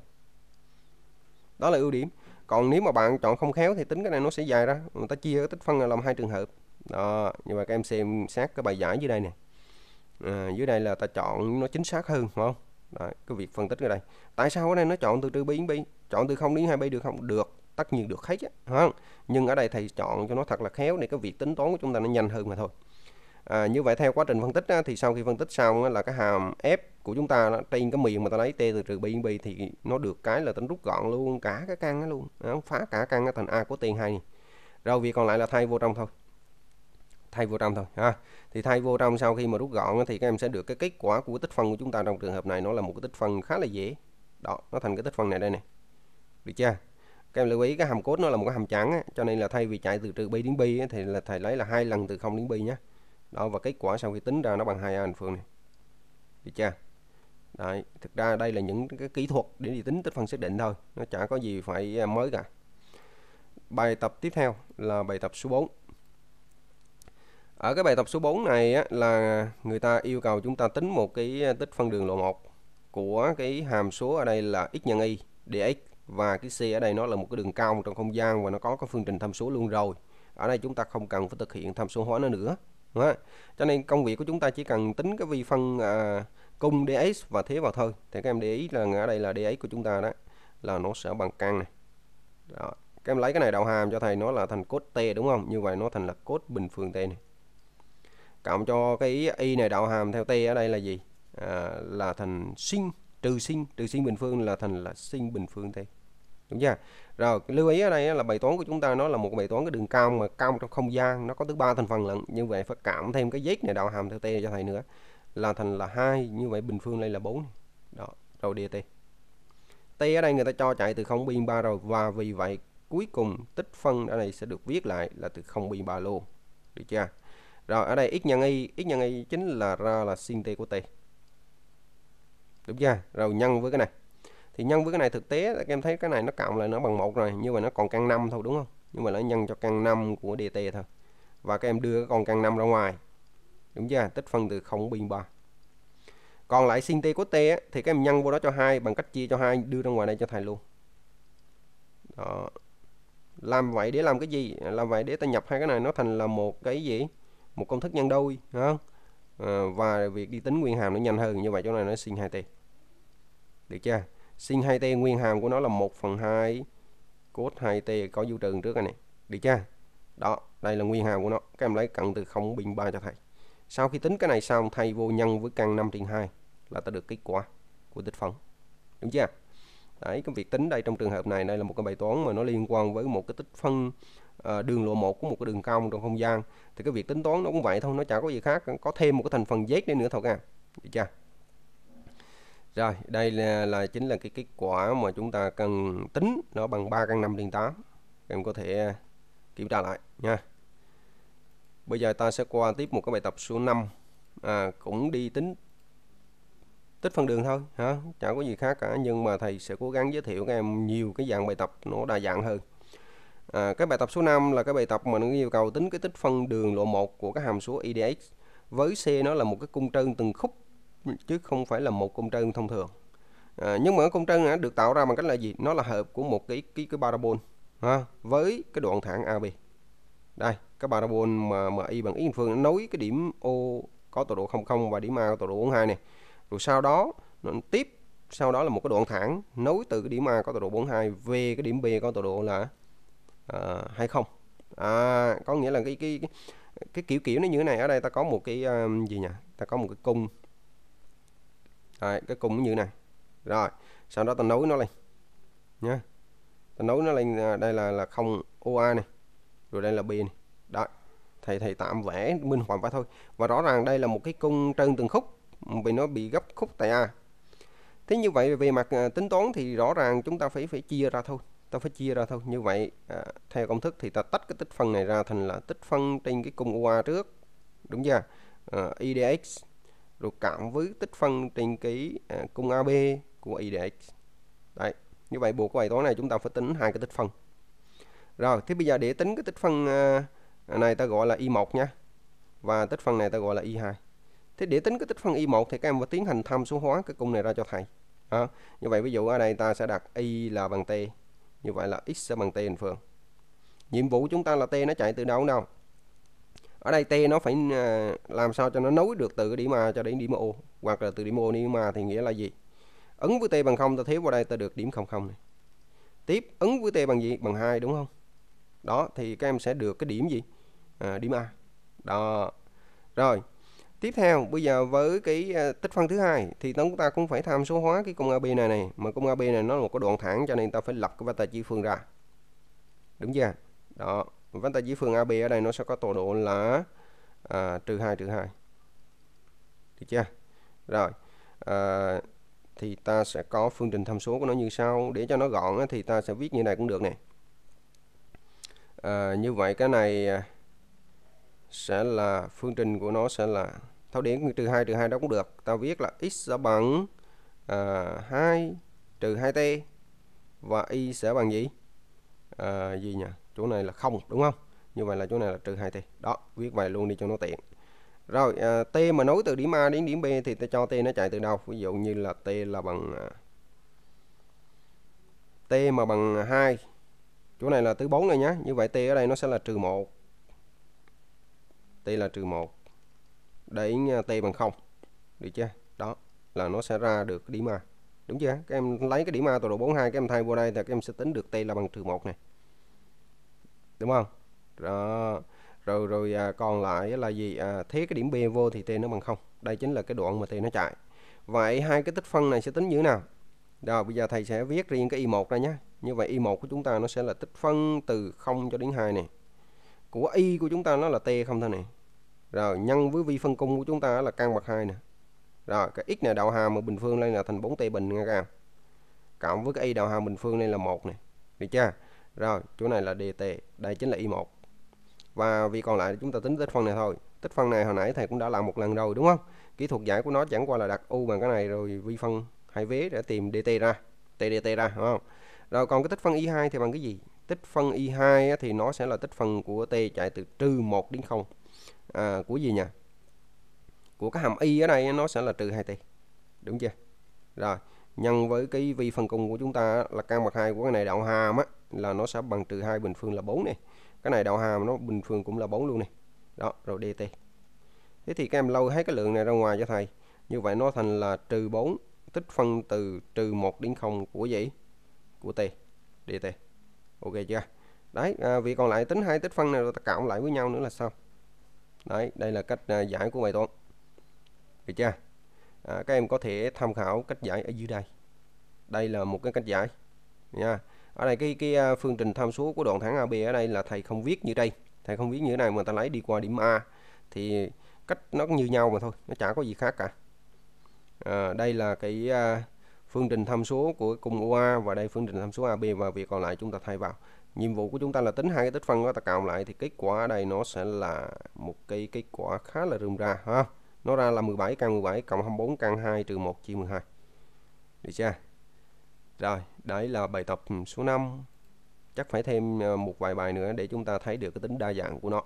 đó là ưu điểm còn nếu mà bạn chọn không khéo thì tính cái này nó sẽ dài ra người ta chia cái tích phân là làm hai trường hợp đó nhưng mà các em xem sát cái bài giải dưới đây nè à, dưới đây là ta chọn nó chính xác hơn phải không Đấy, cái việc phân tích ở đây tại sao ở đây nó chọn từ trừ bi đến bi chọn từ không đến hai bi được không được tất nhiên được hết á nhưng ở đây thầy chọn cho nó thật là khéo để cái việc tính toán của chúng ta nó nhanh hơn mà thôi À, như vậy theo quá trình phân tích á, thì sau khi phân tích xong á, là cái hàm F của chúng ta trên cái miền mà ta lấy T từ trừ bi bi thì nó được cái là tính rút gọn luôn cả cái căn đó luôn nó phá cả căn thành A của tiền 2 này. rồi việc còn lại là thay vô trong thôi thay vô trong thôi ha thì thay vô trong sau khi mà rút gọn thì các em sẽ được cái kết quả của tích phân của chúng ta trong trường hợp này nó là một cái tích phân khá là dễ đó nó thành cái tích phân này đây nè được chưa các em lưu ý cái hàm cốt nó là một cái hàm trắng á, cho nên là thay vì chạy từ trừ b đến b á, thì là thầy lấy là hai lần từ 0 đến b nhé đó và kết quả sau khi tính ra nó bằng hai a bình phương này được chưa Đấy, thực ra đây là những cái kỹ thuật để đi tính tích phân xác định thôi nó chả có gì phải à, mới cả bài tập tiếp theo là bài tập số 4 ở cái bài tập số 4 này á, là người ta yêu cầu chúng ta tính một cái à, tích phân đường lộ 1 của cái hàm số ở đây là x nhân y dx và cái c ở đây nó là một cái đường cong trong không gian và nó có cái phương trình tham số luôn rồi ở đây chúng ta không cần phải thực hiện tham số hóa nó nữa đó. Cho nên công việc của chúng ta chỉ cần tính cái vi phân à, cung dx và thế vào thôi. Thì các em để ý là ở đây là dx của chúng ta đó là nó sẽ bằng căn này. Đó. Các em lấy cái này đầu hàm cho thầy nó là thành cốt t đúng không? Như vậy nó thành là cốt bình phương t này. Cộng cho cái y này đạo hàm theo t ở đây là gì? À, là thành sinh trừ sinh, trừ sinh bình phương là thành là sinh bình phương t đúng chưa rồi lưu ý ở đây là bài toán của chúng ta nó là một bài toán cái đường cong mà cong trong không gian nó có thứ ba thành phần lận như vậy phải cảm thêm cái viết này đạo hàm theo t cho thầy nữa là thành là hai như vậy bình phương đây là bốn đó rồi dt t ở đây người ta cho chạy từ không biên ba rồi và vì vậy cuối cùng tích phân ở đây sẽ được viết lại là từ không biên ba luôn được chưa rồi ở đây x nhân y x nhân y chính là ra là sin t của t đúng chưa rồi nhân với cái này thì nhân với cái này thực tế các em thấy cái này nó cộng lại nó bằng một rồi nhưng mà nó còn căn 5 thôi đúng không nhưng mà nó nhân cho căn 5 của dt thôi và các em đưa cái con căn 5 ra ngoài đúng chưa tích phân từ 0 bình 3 còn lại sin t của t thì các em nhân vô đó cho hai bằng cách chia cho hai đưa ra ngoài đây cho thầy luôn đó. làm vậy để làm cái gì làm vậy để ta nhập hai cái này nó thành là một cái gì một công thức nhân đôi không à, và việc đi tính nguyên hàm nó nhanh hơn như vậy chỗ này nó sin 2t được chưa sin 2t nguyên hàm của nó là 1 phần 2 cos 2t có dấu trừ trước này, này được chưa đó đây là nguyên hàm của nó các em lấy cận từ 0 bình 3 cho thầy sau khi tính cái này xong thầy vô nhân với căn 5 trên 2 là ta được kết quả của tích phân đúng chưa đấy cái việc tính đây trong trường hợp này đây là một cái bài toán mà nó liên quan với một cái tích phân ờ, đường lộ một của một cái đường cong trong không gian thì cái việc tính toán nó cũng vậy thôi nó chẳng có gì khác có thêm một cái thành phần z đi nữa thôi cả được chưa rồi, đây là, là chính là cái kết quả mà chúng ta cần tính nó bằng 3 căn 5 trên 8. em có thể à, kiểm tra lại nha. Bây giờ ta sẽ qua tiếp một cái bài tập số 5 à, cũng đi tính tích phân đường thôi hả chẳng có gì khác cả nhưng mà thầy sẽ cố gắng giới thiệu các em nhiều cái dạng bài tập nó đa dạng hơn à, cái bài tập số 5 là cái bài tập mà nó yêu cầu tính cái tích phân đường lộ 1 của các hàm số EDX với C nó là một cái cung trơn từng khúc chứ không phải là một con trơn thông thường à, nhưng mà con trơn được tạo ra bằng cách là gì nó là hợp của một cái cái, cái parabol ha, với cái đoạn thẳng AB đây cái parabol mà MI bằng y phương nối cái điểm O có tọa độ 00 và điểm A có tọa độ 42 này rồi sau đó nó tiếp sau đó là một cái đoạn thẳng nối từ cái điểm A có tọa độ 42 về cái điểm B có tọa độ là uh, à, 20 à, có nghĩa là cái cái cái, kiểu kiểu nó như thế này ở đây ta có một cái um, gì nhỉ ta có một cái cung Đấy, cái cùng như này rồi sau đó ta nối nó lên nhé ta nối nó lên à, đây là là không UA này rồi đây là B này đó thầy thầy tạm vẽ minh họa vậy thôi và rõ ràng đây là một cái cung trơn từng khúc vì nó bị gấp khúc tại A thế như vậy về mặt à, tính toán thì rõ ràng chúng ta phải phải chia ra thôi ta phải chia ra thôi như vậy à, theo công thức thì ta tách cái tích phân này ra thành là tích phân trên cái cung UA trước đúng chưa à, IDX rồi cộng với tích phân trên cái à, cung AB của y dx đấy như vậy buộc bài toán này chúng ta phải tính hai cái tích phân rồi thế bây giờ để tính cái tích phân à, à này ta gọi là y1 nha và tích phân này ta gọi là y2 thế để tính cái tích phân y1 thì các em phải tiến hành tham số hóa cái cung này ra cho thầy à, như vậy ví dụ ở đây ta sẽ đặt y là bằng t như vậy là x sẽ bằng t bình phương nhiệm vụ chúng ta là t nó chạy từ đâu đâu ở đây T nó phải à, làm sao cho nó nối được từ cái điểm A cho đến điểm O hoặc là từ điểm O đến điểm A thì nghĩa là gì ấn với T bằng không ta thiếu vào đây ta được điểm 0 0 này tiếp ấn với T bằng gì bằng 2 đúng không đó thì các em sẽ được cái điểm gì à, điểm A đó rồi tiếp theo bây giờ với cái à, tích phân thứ hai thì chúng ta cũng phải tham số hóa cái công AB này này mà công AB này nó là một cái đoạn thẳng cho nên ta phải lập cái vectơ chỉ phương ra đúng chưa đó vector dưới phương AB ở đây nó sẽ có tọa độ là à, trừ 2 trừ 2 được chưa rồi à, thì ta sẽ có phương trình tham số của nó như sau để cho nó gọn thì ta sẽ viết như này cũng được này à, như vậy cái này à, sẽ là phương trình của nó sẽ là thao điểm trừ 2 trừ 2 đó cũng được ta viết là x sẽ bằng à, 2 trừ 2t và y sẽ bằng gì à, gì nhỉ chỗ này là không đúng không như vậy là chỗ này là trừ 2 t đó viết vậy luôn đi cho nó tiện rồi à, t mà nối từ điểm a đến điểm b thì ta cho t nó chạy từ đâu ví dụ như là t là bằng à, t mà bằng 2 chỗ này là thứ 4 này nhá như vậy t ở đây nó sẽ là trừ 1 t là trừ 1 để à, t bằng 0 được chưa đó là nó sẽ ra được điểm A đúng chưa các em lấy cái điểm A tọa độ 42 các em thay vô đây thì các em sẽ tính được t là bằng trừ 1 này đúng không đó. rồi rồi à, còn lại là gì à, thế cái điểm b vô thì t nó bằng không đây chính là cái đoạn mà t nó chạy vậy hai cái tích phân này sẽ tính như thế nào rồi bây giờ thầy sẽ viết riêng cái y 1 ra nhé như vậy y 1 của chúng ta nó sẽ là tích phân từ 0 cho đến 2 này của y của chúng ta nó là t không thôi này rồi nhân với vi phân cung của chúng ta là căn bậc 2 nè rồi cái x này đạo hàm mà bình phương lên là thành 4t bình nghe các cộng với cái y đạo hàm bình phương lên là một này được chưa rồi chỗ này là dt đây chính là y 1 và vì còn lại chúng ta tính tích phân này thôi tích phân này hồi nãy thầy cũng đã làm một lần rồi đúng không kỹ thuật giải của nó chẳng qua là đặt u bằng cái này rồi vi phân hai vế để tìm dt ra tdt ra đúng không rồi còn cái tích phân y2 thì bằng cái gì tích phân y2 thì nó sẽ là tích phân của t chạy từ trừ 1 đến 0 à, của gì nhỉ của cái hàm y ở đây nó sẽ là trừ 2t đúng chưa rồi nhân với cái vi phân cùng của chúng ta là căn bậc hai của cái này đạo hàm á là nó sẽ bằng trừ 2 bình phương là 4 này cái này đạo hàm nó bình phương cũng là 4 luôn này đó rồi dt thế thì các em lâu hết cái lượng này ra ngoài cho thầy như vậy nó thành là trừ 4 tích phân từ trừ 1 đến 0 của gì của t dt ok chưa đấy à, vì còn lại tính hai tích phân này rồi ta cộng lại với nhau nữa là sao đấy đây là cách à, giải của bài toán được chưa à, các em có thể tham khảo cách giải ở dưới đây đây là một cái cách giải nha ở đây cái cái à, phương trình tham số của đoạn thẳng AB ở đây là thầy không viết như đây thầy không viết như thế này mà ta lấy đi qua điểm A thì cách nó cũng như nhau mà thôi nó chả có gì khác cả à, đây là cái à, phương trình tham số của cùng UA và đây phương trình tham số AB và việc còn lại chúng ta thay vào nhiệm vụ của chúng ta là tính hai cái tích phân đó ta cộng lại thì kết quả ở đây nó sẽ là một cái kết quả khá là rườm ra ha nó ra là 17 căn 17 cộng 24 căn 2 trừ 1 chia 12 được chưa rồi, đấy là bài tập số 5. Chắc phải thêm ờ, một vài bài nữa để chúng ta thấy được cái tính đa dạng của nó.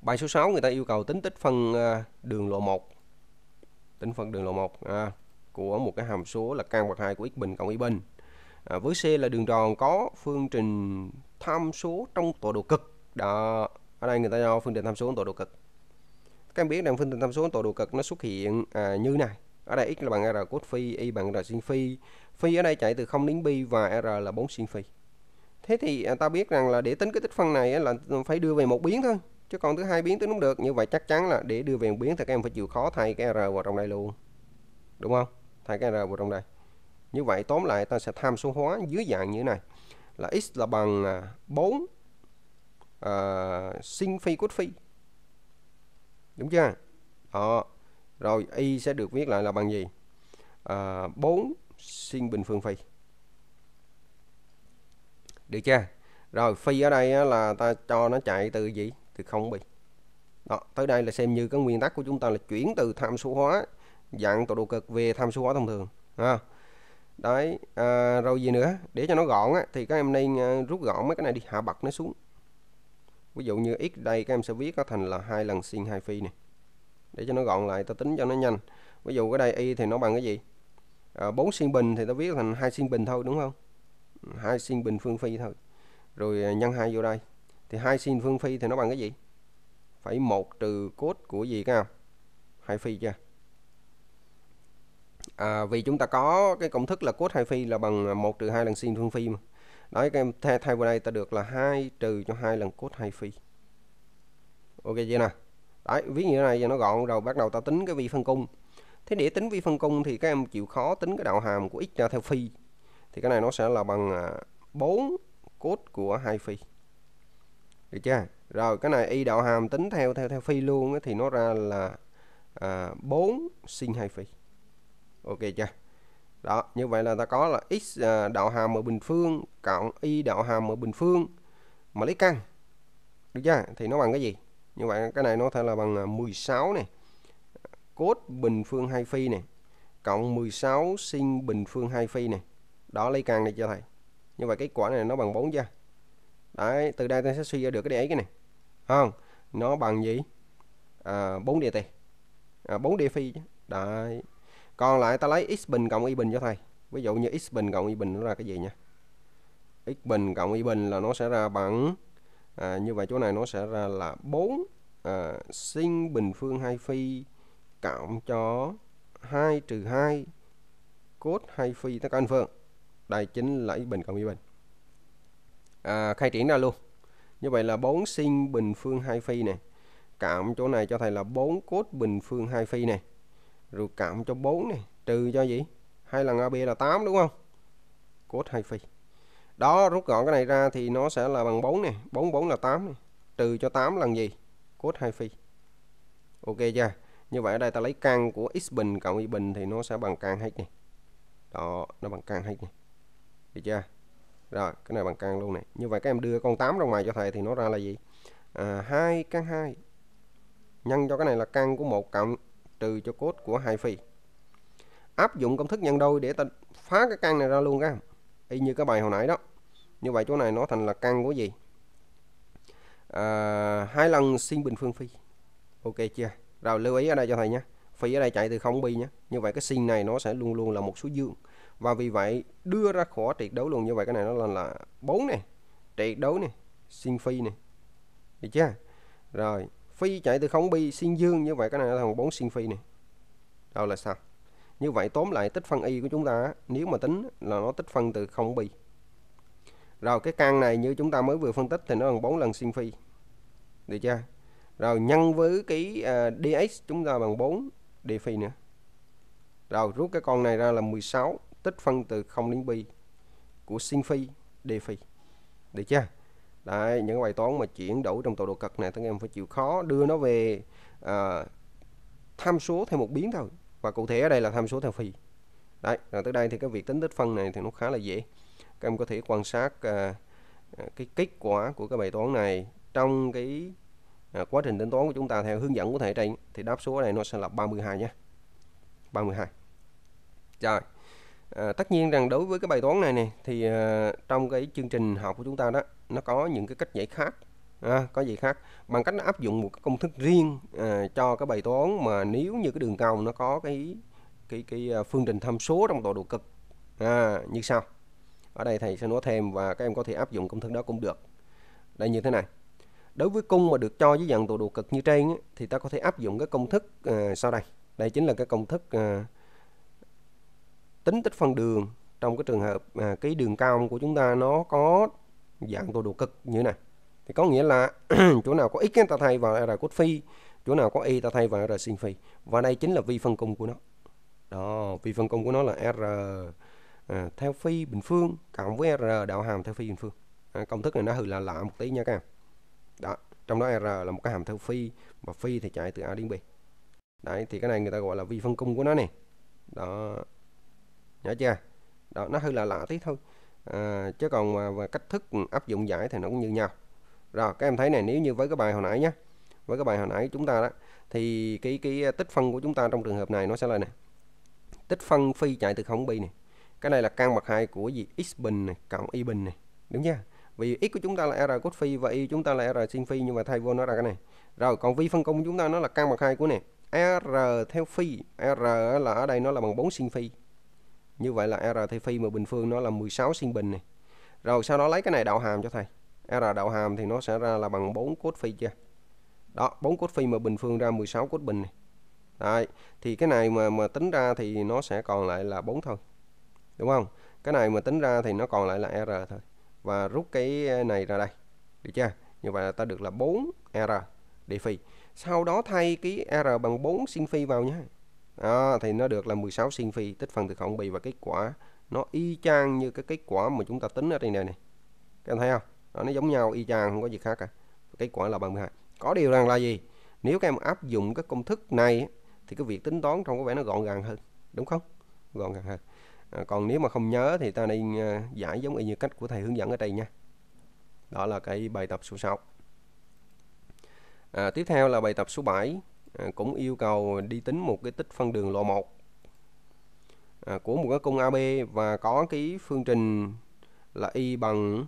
Bài số 6 người ta yêu cầu tính tích phân ờ, đường lộ 1. Tính phân đường lộ 1 à, của một cái hàm số là căn bậc 2 của x bình cộng y bình. À, với C là đường tròn có phương trình tham số trong tọa độ cực. Đó, ở đây người ta cho phương trình tham số trong tọa độ cực. Các em biết rằng phương trình tham số trong tọa độ cực nó xuất hiện à, như này. Ở đây x là bằng r cos phi, y bằng r sin phi phi ở đây chạy từ 0 đến pi và r là 4 sin phi thế thì à, ta biết rằng là để tính cái tích phân này là phải đưa về một biến thôi chứ còn thứ hai biến tính không được như vậy chắc chắn là để đưa về một biến thì các em phải chịu khó thay cái r vào trong đây luôn đúng không thay cái r vào trong đây như vậy tóm lại ta sẽ tham số hóa dưới dạng như thế này là x là bằng 4 uh, sin phi cos phi đúng chưa đó rồi y sẽ được viết lại là bằng gì à, 4 xin bình phương phi được chưa rồi phi ở đây là ta cho nó chạy từ gì từ không bị đó tới đây là xem như cái nguyên tắc của chúng ta là chuyển từ tham số hóa dạng tọa độ cực về tham số hóa thông thường ha đấy à, rồi gì nữa để cho nó gọn á, thì các em nên à, rút gọn mấy cái này đi hạ bậc nó xuống ví dụ như x đây các em sẽ viết nó thành là hai lần sin hai phi này để cho nó gọn lại ta tính cho nó nhanh ví dụ cái đây y thì nó bằng cái gì Ờ, bốn xuyên bình thì ta viết thành hai xuyên bình thôi đúng không hai xuyên bình phương phi thôi rồi ờ, nhân hai vô đây thì hai sin phương phi thì nó bằng cái gì phải một trừ cốt của gì cao? hai phi chưa à, vì chúng ta có cái công thức là cốt hai phi là bằng ờ, một trừ hai lần sin phương phi mà Đấy, các em thay, thay vào đây ta được là hai trừ cho hai lần cốt hai phi ok chưa nào đấy viết như thế này cho nó gọn rồi bắt đầu ta tính cái vi phân cung thế để tính vi phân cung thì các em chịu khó tính cái đạo hàm của x ra theo phi thì cái này nó sẽ là bằng 4 à, cốt của hai phi được chưa rồi cái này y đạo hàm tính theo theo theo phi luôn thì nó ra là à, 4 sin 2 phi ok chưa đó như vậy là ta có là x à, đạo hàm ở bình phương cộng y đạo hàm ở bình phương mà lấy căn được chưa thì nó bằng cái gì như vậy cái này nó thể là bằng 16 à, này cốt bình phương 2 phi này cộng 16 sin bình phương 2 phi này đó lấy càng này cho thầy như vậy kết quả này nó bằng 4 chưa đấy từ đây ta sẽ suy ra được cái đề ấy cái này không nó bằng gì à, 4 dt à, 4 d phi chứ đấy còn lại ta lấy x bình cộng y bình cho thầy ví dụ như x bình cộng y bình nó ra cái gì nha x bình cộng y bình là nó sẽ ra bằng à, như vậy chỗ này nó sẽ ra là 4 à, sin bình phương 2 phi cộng cho 2 trừ 2 cốt hay phi tất cả anh phương đây chính là x bình cộng y bình à, khai triển ra luôn như vậy là 4 sin bình phương 2 phi này cộng chỗ này cho thầy là 4 cốt bình phương 2 phi này rồi cộng cho 4 này trừ cho gì hai lần AB là 8 đúng không cốt 2 phi đó rút gọn cái này ra thì nó sẽ là bằng 4 này 4 4 là 8 này. trừ cho 8 lần gì cốt 2 phi ok chưa như vậy ở đây ta lấy căn của x bình cộng y bình thì nó sẽ bằng căn hết này đó nó bằng căn hết này được chưa rồi cái này bằng căn luôn này như vậy các em đưa con 8 ra ngoài cho thầy thì nó ra là gì à, 2 căn 2 nhân cho cái này là căn của một cộng trừ cho cốt của hai phi áp dụng công thức nhân đôi để ta phá cái căn này ra luôn các em y như cái bài hồi nãy đó như vậy chỗ này nó thành là căn của gì à, hai lần sin bình phương phi ok chưa rồi lưu ý ở đây cho thầy nhé phi ở đây chạy từ không bi nhé như vậy cái sin này nó sẽ luôn luôn là một số dương và vì vậy đưa ra khỏi tuyệt đối luôn như vậy cái này nó là là bốn này tuyệt đối này sin phi này được chưa rồi phi chạy từ không bi sin dương như vậy cái này là thằng bốn sin phi này đâu là sao như vậy tóm lại tích phân y của chúng ta nếu mà tính là nó tích phân từ không bi rồi cái căn này như chúng ta mới vừa phân tích thì nó bằng bốn lần sin phi được chưa rồi nhân với cái à, ờ, dx chúng ta bằng 4 d nữa rồi rút cái con này ra là 16 tích phân từ 0 đến pi của sin phi d được chưa Đấy, những bài toán mà chuyển đổi trong tọa độ cực này các em phải chịu khó đưa nó về à, tham số theo một biến thôi và cụ thể ở đây là tham số theo phi đấy rồi tới đây thì cái việc tính tích phân này thì nó khá là dễ các em có thể quan sát à, cái kết quả của cái bài toán này trong cái à, quá trình tính toán của chúng ta theo hướng dẫn của thầy trên thì đáp số ở đây nó sẽ là 32 nhé 32 rồi à, tất nhiên rằng đối với cái bài toán này này thì à, trong cái chương trình học của chúng ta đó nó có những cái cách giải khác à, có gì khác bằng cách áp dụng một công thức riêng à, cho cái bài toán mà nếu như cái đường cầu nó có cái cái cái à, phương trình tham số trong tọa độ cực à, như sau ở đây thầy sẽ nói thêm và các em có thể áp dụng công thức đó cũng được đây như thế này đối với cung mà được cho với dạng tọa độ cực như trên thì ta có thể áp dụng cái công thức à, sau đây đây chính là cái công thức à, tính tích phân đường trong cái trường hợp à, cái đường cong của chúng ta nó có dạng tọa độ cực như này thì có nghĩa là chỗ nào có x ta thay vào r cốt phi chỗ nào có y ta thay vào r sin phi và đây chính là vi phân cung của nó đó vi phân cung của nó là r à, theo phi bình phương cộng với r đạo hàm theo phi bình phương à, công thức này nó hơi là lạ một tí nha các em đó trong đó R là một cái hàm theo phi và phi thì chạy từ A đến B đấy thì cái này người ta gọi là vi phân cung của nó này đó nhớ chưa đó nó hơi là lạ tí thôi à, chứ còn mà, cách thức áp dụng giải thì nó cũng như nhau rồi các em thấy này nếu như với cái bài hồi nãy nhé với cái bài hồi nãy chúng ta đó thì cái cái tích phân của chúng ta trong trường hợp này nó sẽ là này tích phân phi chạy từ không bi này cái này là căn bậc hai của gì x bình này cộng y bình này đúng chưa vì x của chúng ta là r cos phi và y chúng ta là r sin phi nhưng mà thay vô nó ra cái này rồi còn vi phân công của chúng ta nó là căn bậc hai của này r theo phi r là ở đây nó là bằng 4 sin phi như vậy là r theo phi mà bình phương nó là 16 sin bình này rồi sau đó lấy cái này đạo hàm cho thầy r đạo hàm thì nó sẽ ra là bằng 4 cos phi chưa đó 4 cos phi mà bình phương ra 16 cos bình này Đấy, thì cái này mà mà tính ra thì nó sẽ còn lại là 4 thôi. Đúng không? Cái này mà tính ra thì nó còn lại là R thôi và rút cái này ra đây được chưa như vậy là ta được là 4 r đề phi sau đó thay cái r bằng 4 sin phi vào nhé đó, thì nó được là 16 sin phi tích phần từ cộng bì và kết quả nó y chang như cái kết quả mà chúng ta tính ở đây này này các em thấy không đó, nó giống nhau y chang không có gì khác cả kết quả là 32 có điều rằng là gì nếu các em áp dụng các công thức này thì cái việc tính toán trong có vẻ nó gọn gàng hơn đúng không gọn gàng hơn À, còn nếu mà không nhớ thì ta nên à, giải giống y như cách của thầy hướng dẫn ở đây nha đó là cái bài tập số 6 à, tiếp theo là bài tập số 7 à, cũng yêu cầu đi tính một cái tích phân đường lộ 1 à, của một cái cung AB và có cái phương trình là y bằng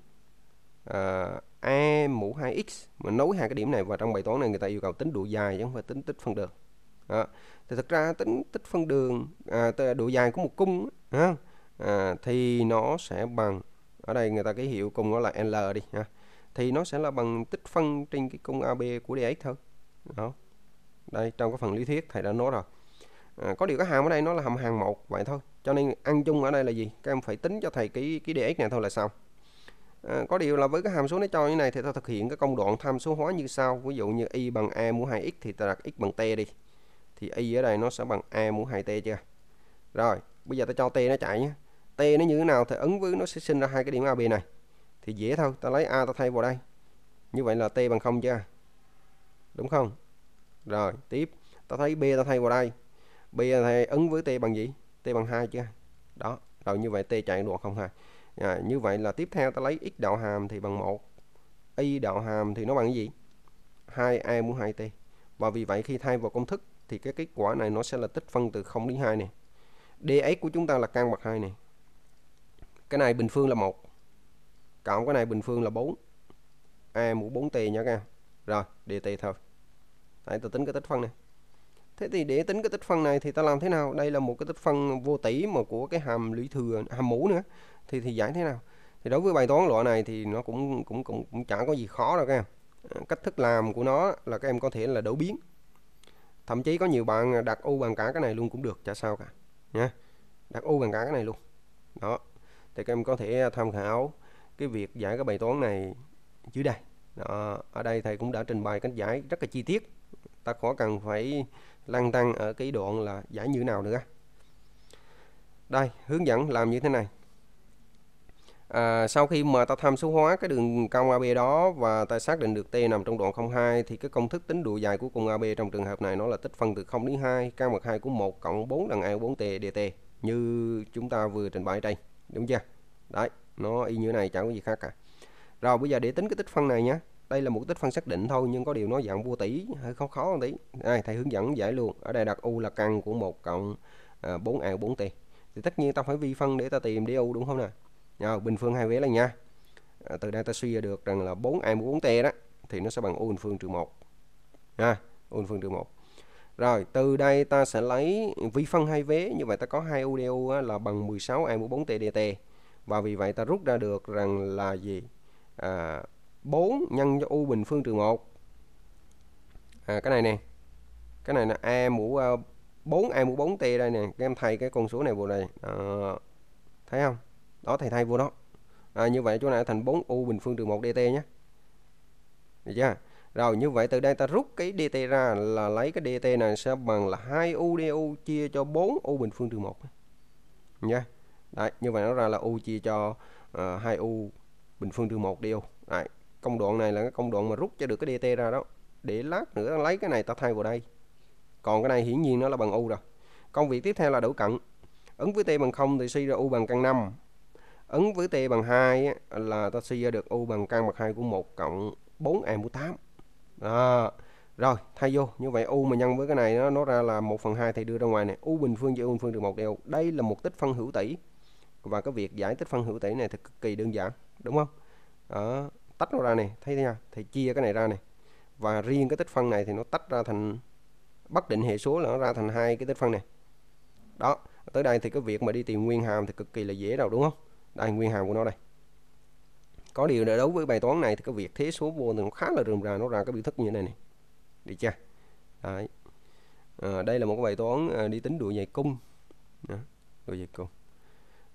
à, a mũ 2x mà nối hai cái điểm này vào trong bài toán này người ta yêu cầu tính độ dài chứ không phải tính tích phân đường đó thì thực ra tính tích phân đường à, độ dài của một cung à, thì nó sẽ bằng ở đây người ta cái hiệu cùng nó là L đi ha. thì nó sẽ là bằng tích phân trên cái cung AB của DX thôi đó đây trong cái phần lý thuyết thầy đã nói rồi à, có điều cái hàm ở đây nó là hàm hàng một vậy thôi cho nên ăn chung ở đây là gì các em phải tính cho thầy cái cái DX này thôi là xong à, có điều là với cái hàm số nó cho như này thì ta thực hiện cái công đoạn tham số hóa như sau ví dụ như y bằng a mũ 2x thì ta đặt x bằng t đi thì y ở đây nó sẽ bằng a mũ 2t chưa rồi bây giờ ta cho t nó chạy nhé t nó như thế nào thì ứng với nó sẽ sinh ra hai cái điểm ab này thì dễ thôi ta lấy a ta thay vào đây như vậy là t bằng không chưa đúng không rồi tiếp ta thấy b ta thay vào đây b thì ứng với t bằng gì t bằng hai chưa đó rồi như vậy t chạy được không hả à, như vậy là tiếp theo ta lấy x đạo hàm thì bằng một y đạo hàm thì nó bằng cái gì 2a mũ 2t và vì vậy khi thay vào công thức thì cái kết quả này nó sẽ là tích phân từ 0 đến 2 này DX của chúng ta là căn bậc 2 này cái này bình phương là một cộng cái này bình phương là 4 A mũ 4T nha các em rồi DT thôi Đấy, ta tính cái tích phân này Thế thì để tính cái tích phân này thì ta làm thế nào? Đây là một cái tích phân vô tỷ mà của cái hàm lũy thừa, hàm mũ nữa. Thì thì giải thế nào? Thì đối với bài toán loại này thì nó cũng cũng cũng, cũng chẳng có gì khó đâu các em. Cách thức làm của nó là các em có thể là đổi biến thậm chí có nhiều bạn đặt u bằng cả cái này luôn cũng được chả sao cả nha đặt u bằng cả cái này luôn đó thì các em có thể tham khảo cái việc giải cái bài toán này dưới đây đó. ở đây thầy cũng đã trình bày cách giải rất là chi tiết ta khó cần phải lăn tăng ở cái đoạn là giải như nào nữa đây hướng dẫn làm như thế này À, sau khi mà ta tham số hóa cái đường cong AB đó và ta xác định được T nằm trong đoạn 02 thì cái công thức tính độ dài của cung AB trong trường hợp này nó là tích phân từ 0 đến 2 căn bậc 2 của 1 cộng 4 lần A 4T dt như chúng ta vừa trình bày đây đúng chưa đấy nó y như này chẳng có gì khác cả rồi bây giờ để tính cái tích phân này nhé đây là một tích phân xác định thôi nhưng có điều nó dạng vô tỷ hơi khó khó một tí này thầy hướng dẫn giải luôn ở đây đặt u là căn của 1 cộng 4 à, a 4 t thì tất nhiên ta phải vi phân để ta tìm du đúng không nào nha, bình phương hai vế là nha à, từ đây ta suy ra được rằng là 4 a mũ 4 t đó thì nó sẽ bằng u bình phương trừ 1 nha u bình phương trừ 1 rồi từ đây ta sẽ lấy vi phân hai vế như vậy ta có hai UDU là bằng 16 a mũ 4 t dt và vì vậy ta rút ra được rằng là gì à, 4 nhân cho u bình phương trừ 1 à, cái này nè cái này là a mũ 4 a mũ 4 t đây nè em thay cái con số này vô đây à, thấy không đó thầy thay vô đó à, như vậy chỗ này thành 4u bình phương trừ 1 dt nhé được chưa rồi như vậy từ đây ta rút cái dt ra là lấy cái dt này sẽ bằng là 2u du chia cho 4u bình phương trừ 1 nha đấy như vậy nó ra là u chia cho uh, ờ, 2u bình phương trừ 1 du đấy công đoạn này là cái công đoạn mà rút cho được cái dt ra đó để lát nữa lấy cái này ta thay vào đây còn cái này hiển nhiên nó là bằng u rồi công việc tiếp theo là đổi cận ứng với t bằng 0 thì suy ra u bằng căn 5 ứng với t bằng 2 là ta suy ra được u bằng căn bậc 2 của 1 cộng 4a mũ 8. Đó. Rồi, thay vô. Như vậy u mà nhân với cái này nó nó ra là 1 phần 2 thì đưa ra ngoài này. U bình phương với u bình phương được một đều. Đây là một tích phân hữu tỷ Và cái việc giải tích phân hữu tỷ này thì cực kỳ đơn giản, đúng không? Đó, tách nó ra này, thấy chưa? Thì chia cái này ra này. Và riêng cái tích phân này thì nó tách ra thành bất định hệ số là nó ra thành hai cái tích phân này. Đó, tới đây thì cái việc mà đi tìm nguyên hàm thì cực kỳ là dễ đâu đúng không? đây nguyên hàm của nó đây có điều là đối với bài toán này thì cái việc thế số vô thì nó khá là rườm rà nó ra cái biểu thức như thế này này Đi chưa đấy à, đây là một cái bài toán à, đi tính độ dày cung độ dày cung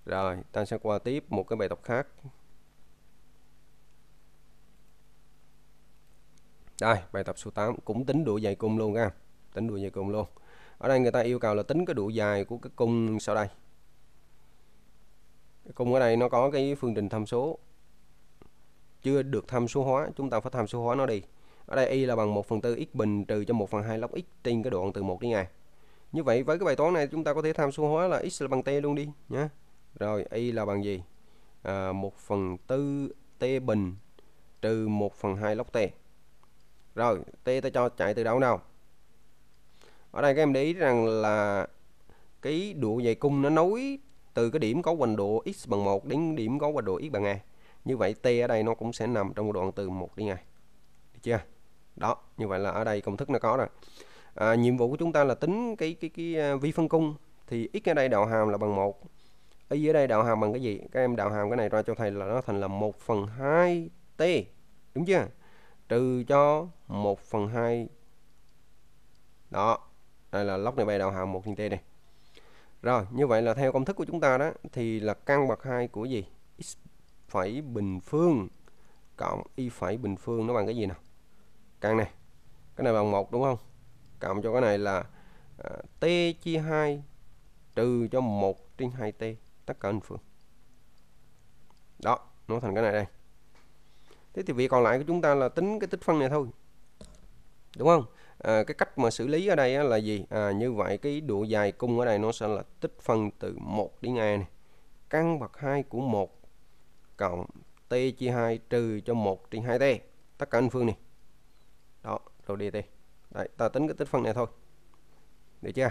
rồi ta sẽ qua tiếp một cái bài tập khác đây bài tập số 8 cũng tính độ dày cung luôn nha tính độ dày cung luôn ở đây người ta yêu cầu là tính cái độ dài của cái cung sau đây cung ở đây nó có cái phương trình tham số chưa được tham số hóa chúng ta phải tham số hóa nó đi ở đây y là bằng 1 phần tư x bình trừ cho 1 phần 2 log x trên cái đoạn từ 1 đến ngày như vậy với cái bài toán này chúng ta có thể tham số hóa là x là bằng t luôn đi nhé rồi y là bằng gì à, 1 phần tư t bình trừ 1 phần 2 log t rồi t ta cho chạy từ đâu nào ở đây các em để ý rằng là cái độ dày cung nó nối từ cái điểm có hoành độ x bằng 1 đến điểm có hoành độ x bằng a như vậy t ở đây nó cũng sẽ nằm trong đoạn từ 1 đến a được chưa đó như vậy là ở đây công thức nó có rồi à, nhiệm vụ của chúng ta là tính cái cái cái à, vi phân cung thì x ở đây đạo hàm là bằng 1 y ở đây đạo hàm bằng cái gì các em đạo hàm cái này ra cho thầy là nó thành là 1 phần 2 t đúng chưa trừ cho 1 phần 2 đó đây là lóc này bài đạo hàm 1 t này rồi, như vậy là theo công thức của chúng ta đó thì là căn bậc 2 của gì? x phẩy bình phương cộng y phẩy bình phương nó bằng cái gì nào? Căn này. Cái này bằng 1 đúng không? Cộng cho cái này là à, t chia 2 trừ cho 1 trên 2t tất cả bình phương. Đó, nó thành cái này đây. Thế thì việc còn lại của chúng ta là tính cái tích phân này thôi. Đúng không? à, cái cách mà xử lý ở đây á, là gì à, như vậy cái độ dài cung ở đây nó sẽ là tích phân từ 1 đến a này căn bậc 2 của 1 cộng t chia 2 trừ cho 1 trên 2 t tất cả anh phương này đó rồi đi dt Đấy, ta tính cái tích phân này thôi được chưa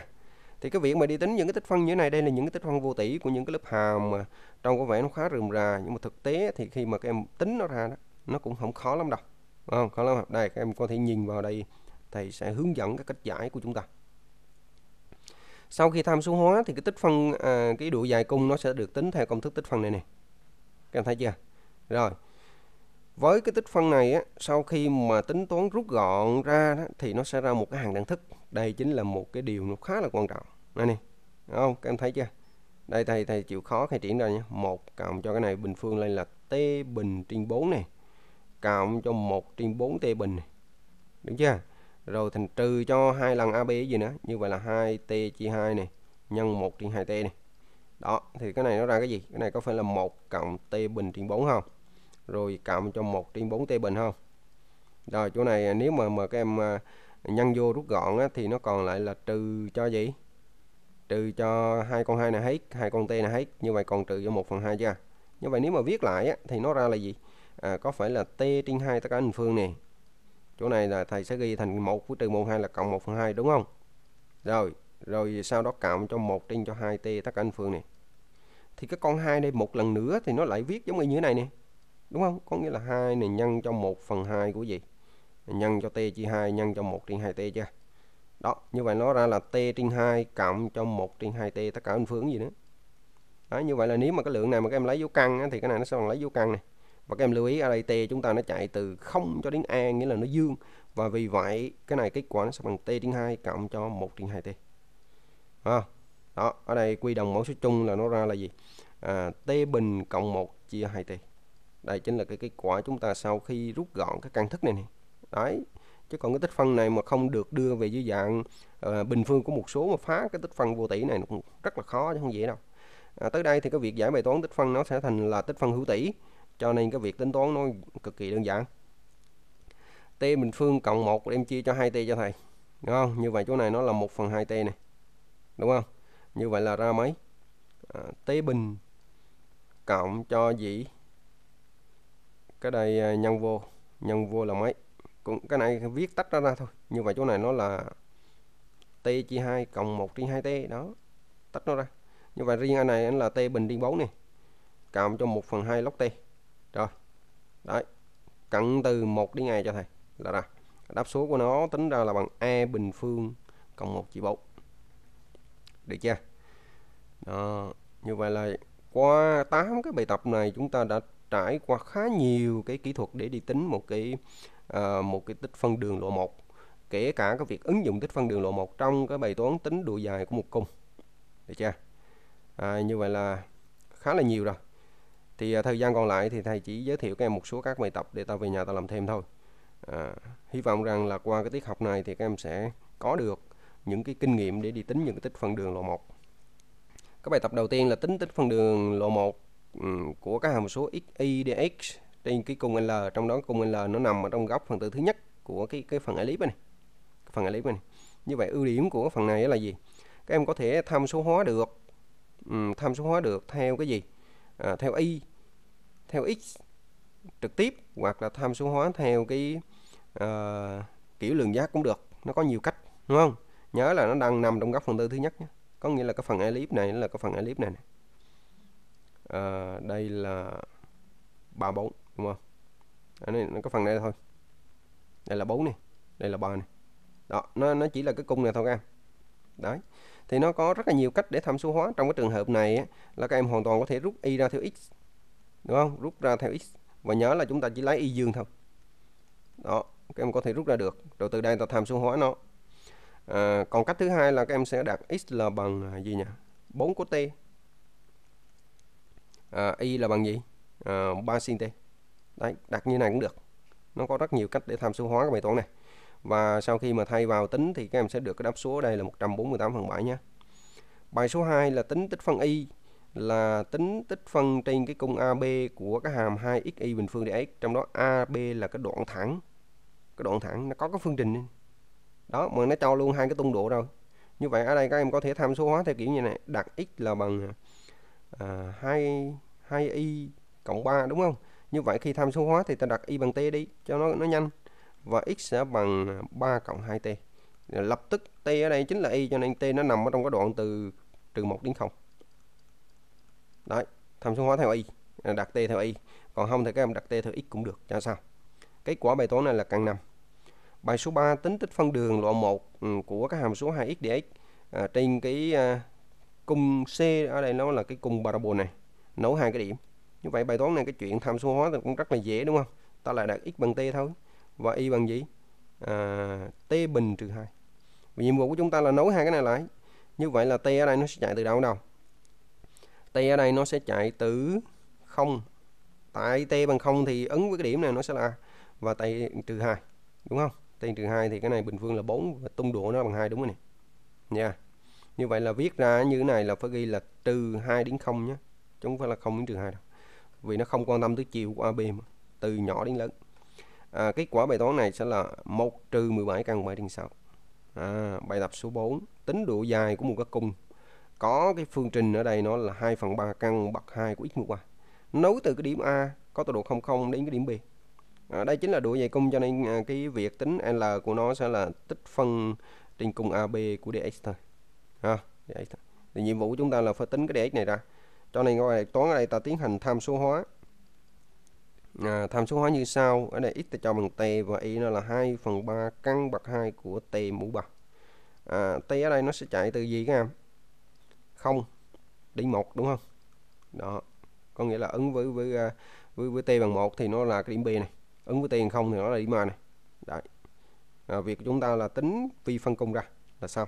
thì cái việc mà đi tính những cái tích phân như thế này đây là những cái tích phân vô tỷ của những cái lớp hàm mà trong có vẻ nó khá rườm rà nhưng mà thực tế thì khi mà các em tính nó ra đó nó cũng không khó lắm đâu không khó lắm đây các em có thể nhìn vào đây thầy sẽ hướng dẫn các cách giải của chúng ta sau khi tham số hóa thì cái tích phân à, cái độ dài cung nó sẽ được tính theo công thức tích phân này này các em thấy chưa rồi với cái tích phân này á, sau khi mà tính toán rút gọn ra đó, thì nó sẽ ra một cái hàng đẳng thức đây chính là một cái điều nó khá là quan trọng này nè không các em thấy chưa đây thầy thầy chịu khó khai triển ra nhé một cộng cho cái này bình phương lên là t bình trên 4 này cộng cho 1 trên 4 t bình này. đúng chưa rồi thành trừ cho hai lần AB gì nữa như vậy là 2t chia 2 này nhân 1 trên 2t này đó thì cái này nó ra cái gì cái này có phải là 1 cộng t bình trên 4 không rồi cộng cho 1 trên 4 t bình không rồi chỗ này à, nếu mà mà các em à, nhân vô rút gọn á, thì nó còn lại là trừ cho gì trừ cho hai con hai này hết hai con t này hết như vậy còn trừ cho 1 phần 2 chưa như vậy nếu mà viết lại á, thì nó ra là gì à, có phải là t trên 2 tất cả bình phương này chỗ này là thầy sẽ ghi thành 1 của trừ môn 2 là cộng 1 phần 2 đúng không rồi rồi sau đó cộng cho 1 trên cho 2t tất cả anh phương này thì cái con 2 đây một lần nữa thì nó lại viết giống y như thế này nè đúng không có nghĩa là 2 này nhân cho 1 phần 2 của gì nhân cho t chia 2 nhân cho 1 trên 2t chưa đó như vậy nó ra là t trên 2 cộng cho 1 trên 2t tất cả anh phương gì nữa đó như vậy là nếu mà cái lượng này mà các em lấy dấu căn thì cái này nó sẽ bằng lấy dấu căn này và các em lưu ý RAT chúng ta nó chạy từ 0 cho đến A nghĩa là nó dương và vì vậy cái này kết quả nó sẽ bằng T trên 2 cộng cho 1 trên 2T à, đó ở đây quy đồng mẫu số chung là nó ra là gì à, T bình cộng 1 chia 2T đây chính là cái kết quả chúng ta sau khi rút gọn cái căn thức này, này. đấy chứ còn cái tích phân này mà không được đưa về dưới dạng à, bình phương của một số mà phá cái tích phân vô tỷ này nó cũng rất là khó chứ không dễ đâu à, tới đây thì cái việc giải bài toán tích phân nó sẽ thành là tích phân hữu tỷ cho nên cái việc tính toán nó cực kỳ đơn giản t bình phương cộng 1 em chia cho 2t cho thầy đúng không như vậy chỗ này nó là 1 phần 2t này đúng không như vậy là ra mấy à, t bình cộng cho dĩ cái đây à, nhân vô nhân vô là mấy cũng cái này viết tách ra ra thôi như vậy chỗ này nó là t chia 2 cộng 1 trên 2t đó tách nó ra như vậy riêng anh này là t bình đi bấu này cộng cho 1 phần 2 log t rồi đấy cận từ 1 đến ngay cho thầy là rồi đáp số của nó tính ra là bằng a bình phương cộng một chia bốn được chưa đó như vậy là qua 8 cái bài tập này chúng ta đã trải qua khá nhiều cái kỹ thuật để đi tính một cái à, một cái tích phân đường lộ 1 kể cả cái việc ứng dụng tích phân đường lộ 1 trong cái bài toán tính độ dài của một cung được chưa à, như vậy là khá là nhiều rồi thì à, thời gian còn lại thì thầy chỉ giới thiệu các em một số các bài tập để tao về nhà tao làm thêm thôi à, hy vọng rằng là qua cái tiết học này thì các em sẽ có được những cái kinh nghiệm để đi tính những cái tích phân đường lộ 1 các bài tập đầu tiên là tính tích phân đường lộ 1 của các hàm số x, y, dx trên cái cung L trong đó cung L nó nằm ở trong góc phần tử thứ nhất của cái cái phần elip này phần elip này như vậy ưu điểm của phần này là gì các em có thể tham số hóa được tham số hóa được theo cái gì à, theo y theo x trực tiếp hoặc là tham số hóa theo cái à, kiểu lượng giác cũng được nó có nhiều cách đúng không nhớ là nó đang nằm trong góc phần tư thứ nhất nhé. có nghĩa là cái phần elip này là cái phần elip này, này. À, ờ, đây là 34 đúng không ở đây nó có phần này thôi đây là 4 này đây là 3 này đó nó nó chỉ là cái cung này thôi các em đấy thì nó có rất là nhiều cách để tham số hóa trong cái trường hợp này là các em hoàn toàn có thể rút y ra theo x đúng không rút ra theo x và nhớ là chúng ta chỉ lấy y dương thôi đó các em có thể rút ra được rồi từ đây ta tham số hóa nó à, còn cách thứ hai là các em sẽ đặt x là bằng à, gì nhỉ 4 của t à, y là bằng gì à, 3 sin t đấy đặt như này cũng được nó có rất nhiều cách để tham số hóa cái bài toán này và sau khi mà thay vào tính thì các em sẽ được cái đáp số ở đây là 148 phần 7 nhé bài số 2 là tính tích phân y là tính tích phân trên cái cung AB của cái hàm 2xy bình phương dx trong đó AB là cái đoạn thẳng cái đoạn thẳng nó có cái phương trình đó mà nó cho luôn hai cái tung độ rồi như vậy ở đây các em có thể tham số hóa theo kiểu như này đặt x là bằng à, 2 2y cộng 3 đúng không như vậy khi tham số hóa thì ta đặt y bằng t đi cho nó nó nhanh và x sẽ bằng 3 cộng 2t lập tức t ở đây chính là y cho nên t nó nằm ở trong cái đoạn từ trừ 1 đến 0 đấy tham số hóa theo y đặt t theo y còn không thì các em đặt t theo x cũng được cho sao kết quả bài toán này là căn 5 bài số 3 tính tích phân đường loại 1 ừ, của các hàm số 2x dx à, trên cái à, cung C ở đây nó là cái cung parabol này nấu hai cái điểm như vậy bài toán này cái chuyện tham số hóa thì cũng rất là dễ đúng không ta lại đặt x bằng t thôi và y bằng gì à, t bình trừ hai nhiệm vụ của chúng ta là nối hai cái này lại như vậy là t ở đây nó sẽ chạy từ đâu đâu t ở đây nó sẽ chạy từ không tại t bằng không thì ứng với cái điểm này nó sẽ là và t trừ hai đúng không t trừ hai thì cái này bình phương là 4 và tung độ nó bằng hai đúng rồi nè nha như vậy là viết ra như thế này là phải ghi là trừ hai đến không nhé chúng không phải là không đến trừ hai đâu vì nó không quan tâm tới chiều của ab mà từ nhỏ đến lớn à, kết quả bài toán này sẽ là 1 trừ 17 căn 7 trên 6 à, bài tập số 4 tính độ dài của một cái cung có cái phương trình ở đây nó là 2 phần 3 căn bậc 2 của x mũ y nối từ cái điểm A có tọa độ 00 đến cái điểm B à, đây chính là độ dài cung cho nên à, cái việc tính L của nó sẽ là tích phân trên cung AB của DX thôi à, DX thôi. thì nhiệm vụ của chúng ta là phải tính cái DX này ra cho nên ngoài toán ở đây ta tiến hành tham số hóa à, tham số hóa như sau ở đây x ta cho bằng t và y nó là 2 phần 3 căn bậc 2 của t mũ 3 à, t ở đây nó sẽ chạy từ gì các em không đến một đúng không đó có nghĩa là ứng với với à, với với t bằng một thì nó là cái điểm b này ứng với t bằng không thì nó là điểm a này đấy à, việc chúng ta là tính vi phân công ra là sao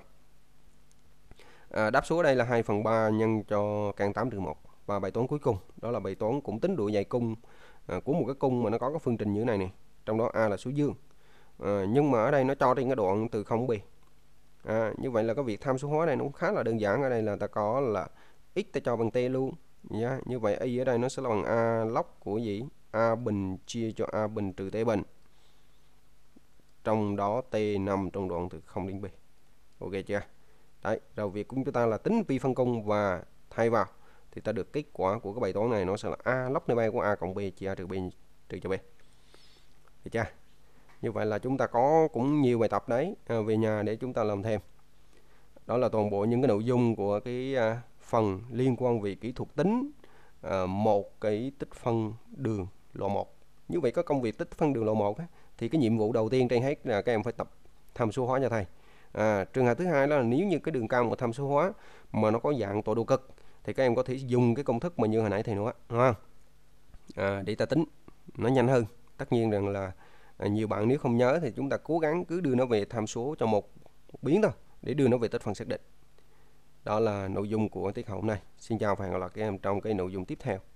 à, đáp số ở đây là 2 phần 3 nhân cho căn 8 trừ 1 và bài toán cuối cùng đó là bài toán cũng tính độ dày cung À, của một cái cung mà nó có cái phương trình như thế này nè trong đó a là số dương à, nhưng mà ở đây nó cho trên cái đoạn từ 0 b à, như vậy là cái việc tham số hóa này nó cũng khá là đơn giản ở đây là ta có là x ta cho bằng t luôn nhá dạ, yeah. như vậy y ở đây nó sẽ là bằng a lóc của gì a bình chia cho a bình trừ t bình trong đó t nằm trong đoạn từ 0 đến b ok chưa đấy đầu việc của chúng ta là tính pi phân cung và thay vào thì ta được kết quả của cái bài toán này nó sẽ là a log nơi bay của a cộng b chia a trừ b trừ cho b được chưa như vậy là chúng ta có cũng nhiều bài tập đấy à, về nhà để chúng ta làm thêm đó là toàn bộ những cái nội dung của cái à, phần liên quan về kỹ thuật tính à, một cái tích phân đường lộ 1 như vậy có công việc tích phân đường lộ 1 thì cái nhiệm vụ đầu tiên trên hết là các em phải tập tham số hóa cho thầy à, trường hợp thứ hai đó là nếu như cái đường cong của tham số hóa mà nó có dạng tổ độ cực thì các em có thể dùng cái công thức mà như hồi nãy thầy nói đúng không? À, để ta tính nó nhanh hơn tất nhiên rằng là à, nhiều bạn nếu không nhớ thì chúng ta cố gắng cứ đưa nó về tham số cho một, biến thôi để đưa nó về tích phần xác định đó là nội dung của tiết học hôm nay xin chào và hẹn gặp lại các em trong cái nội dung tiếp theo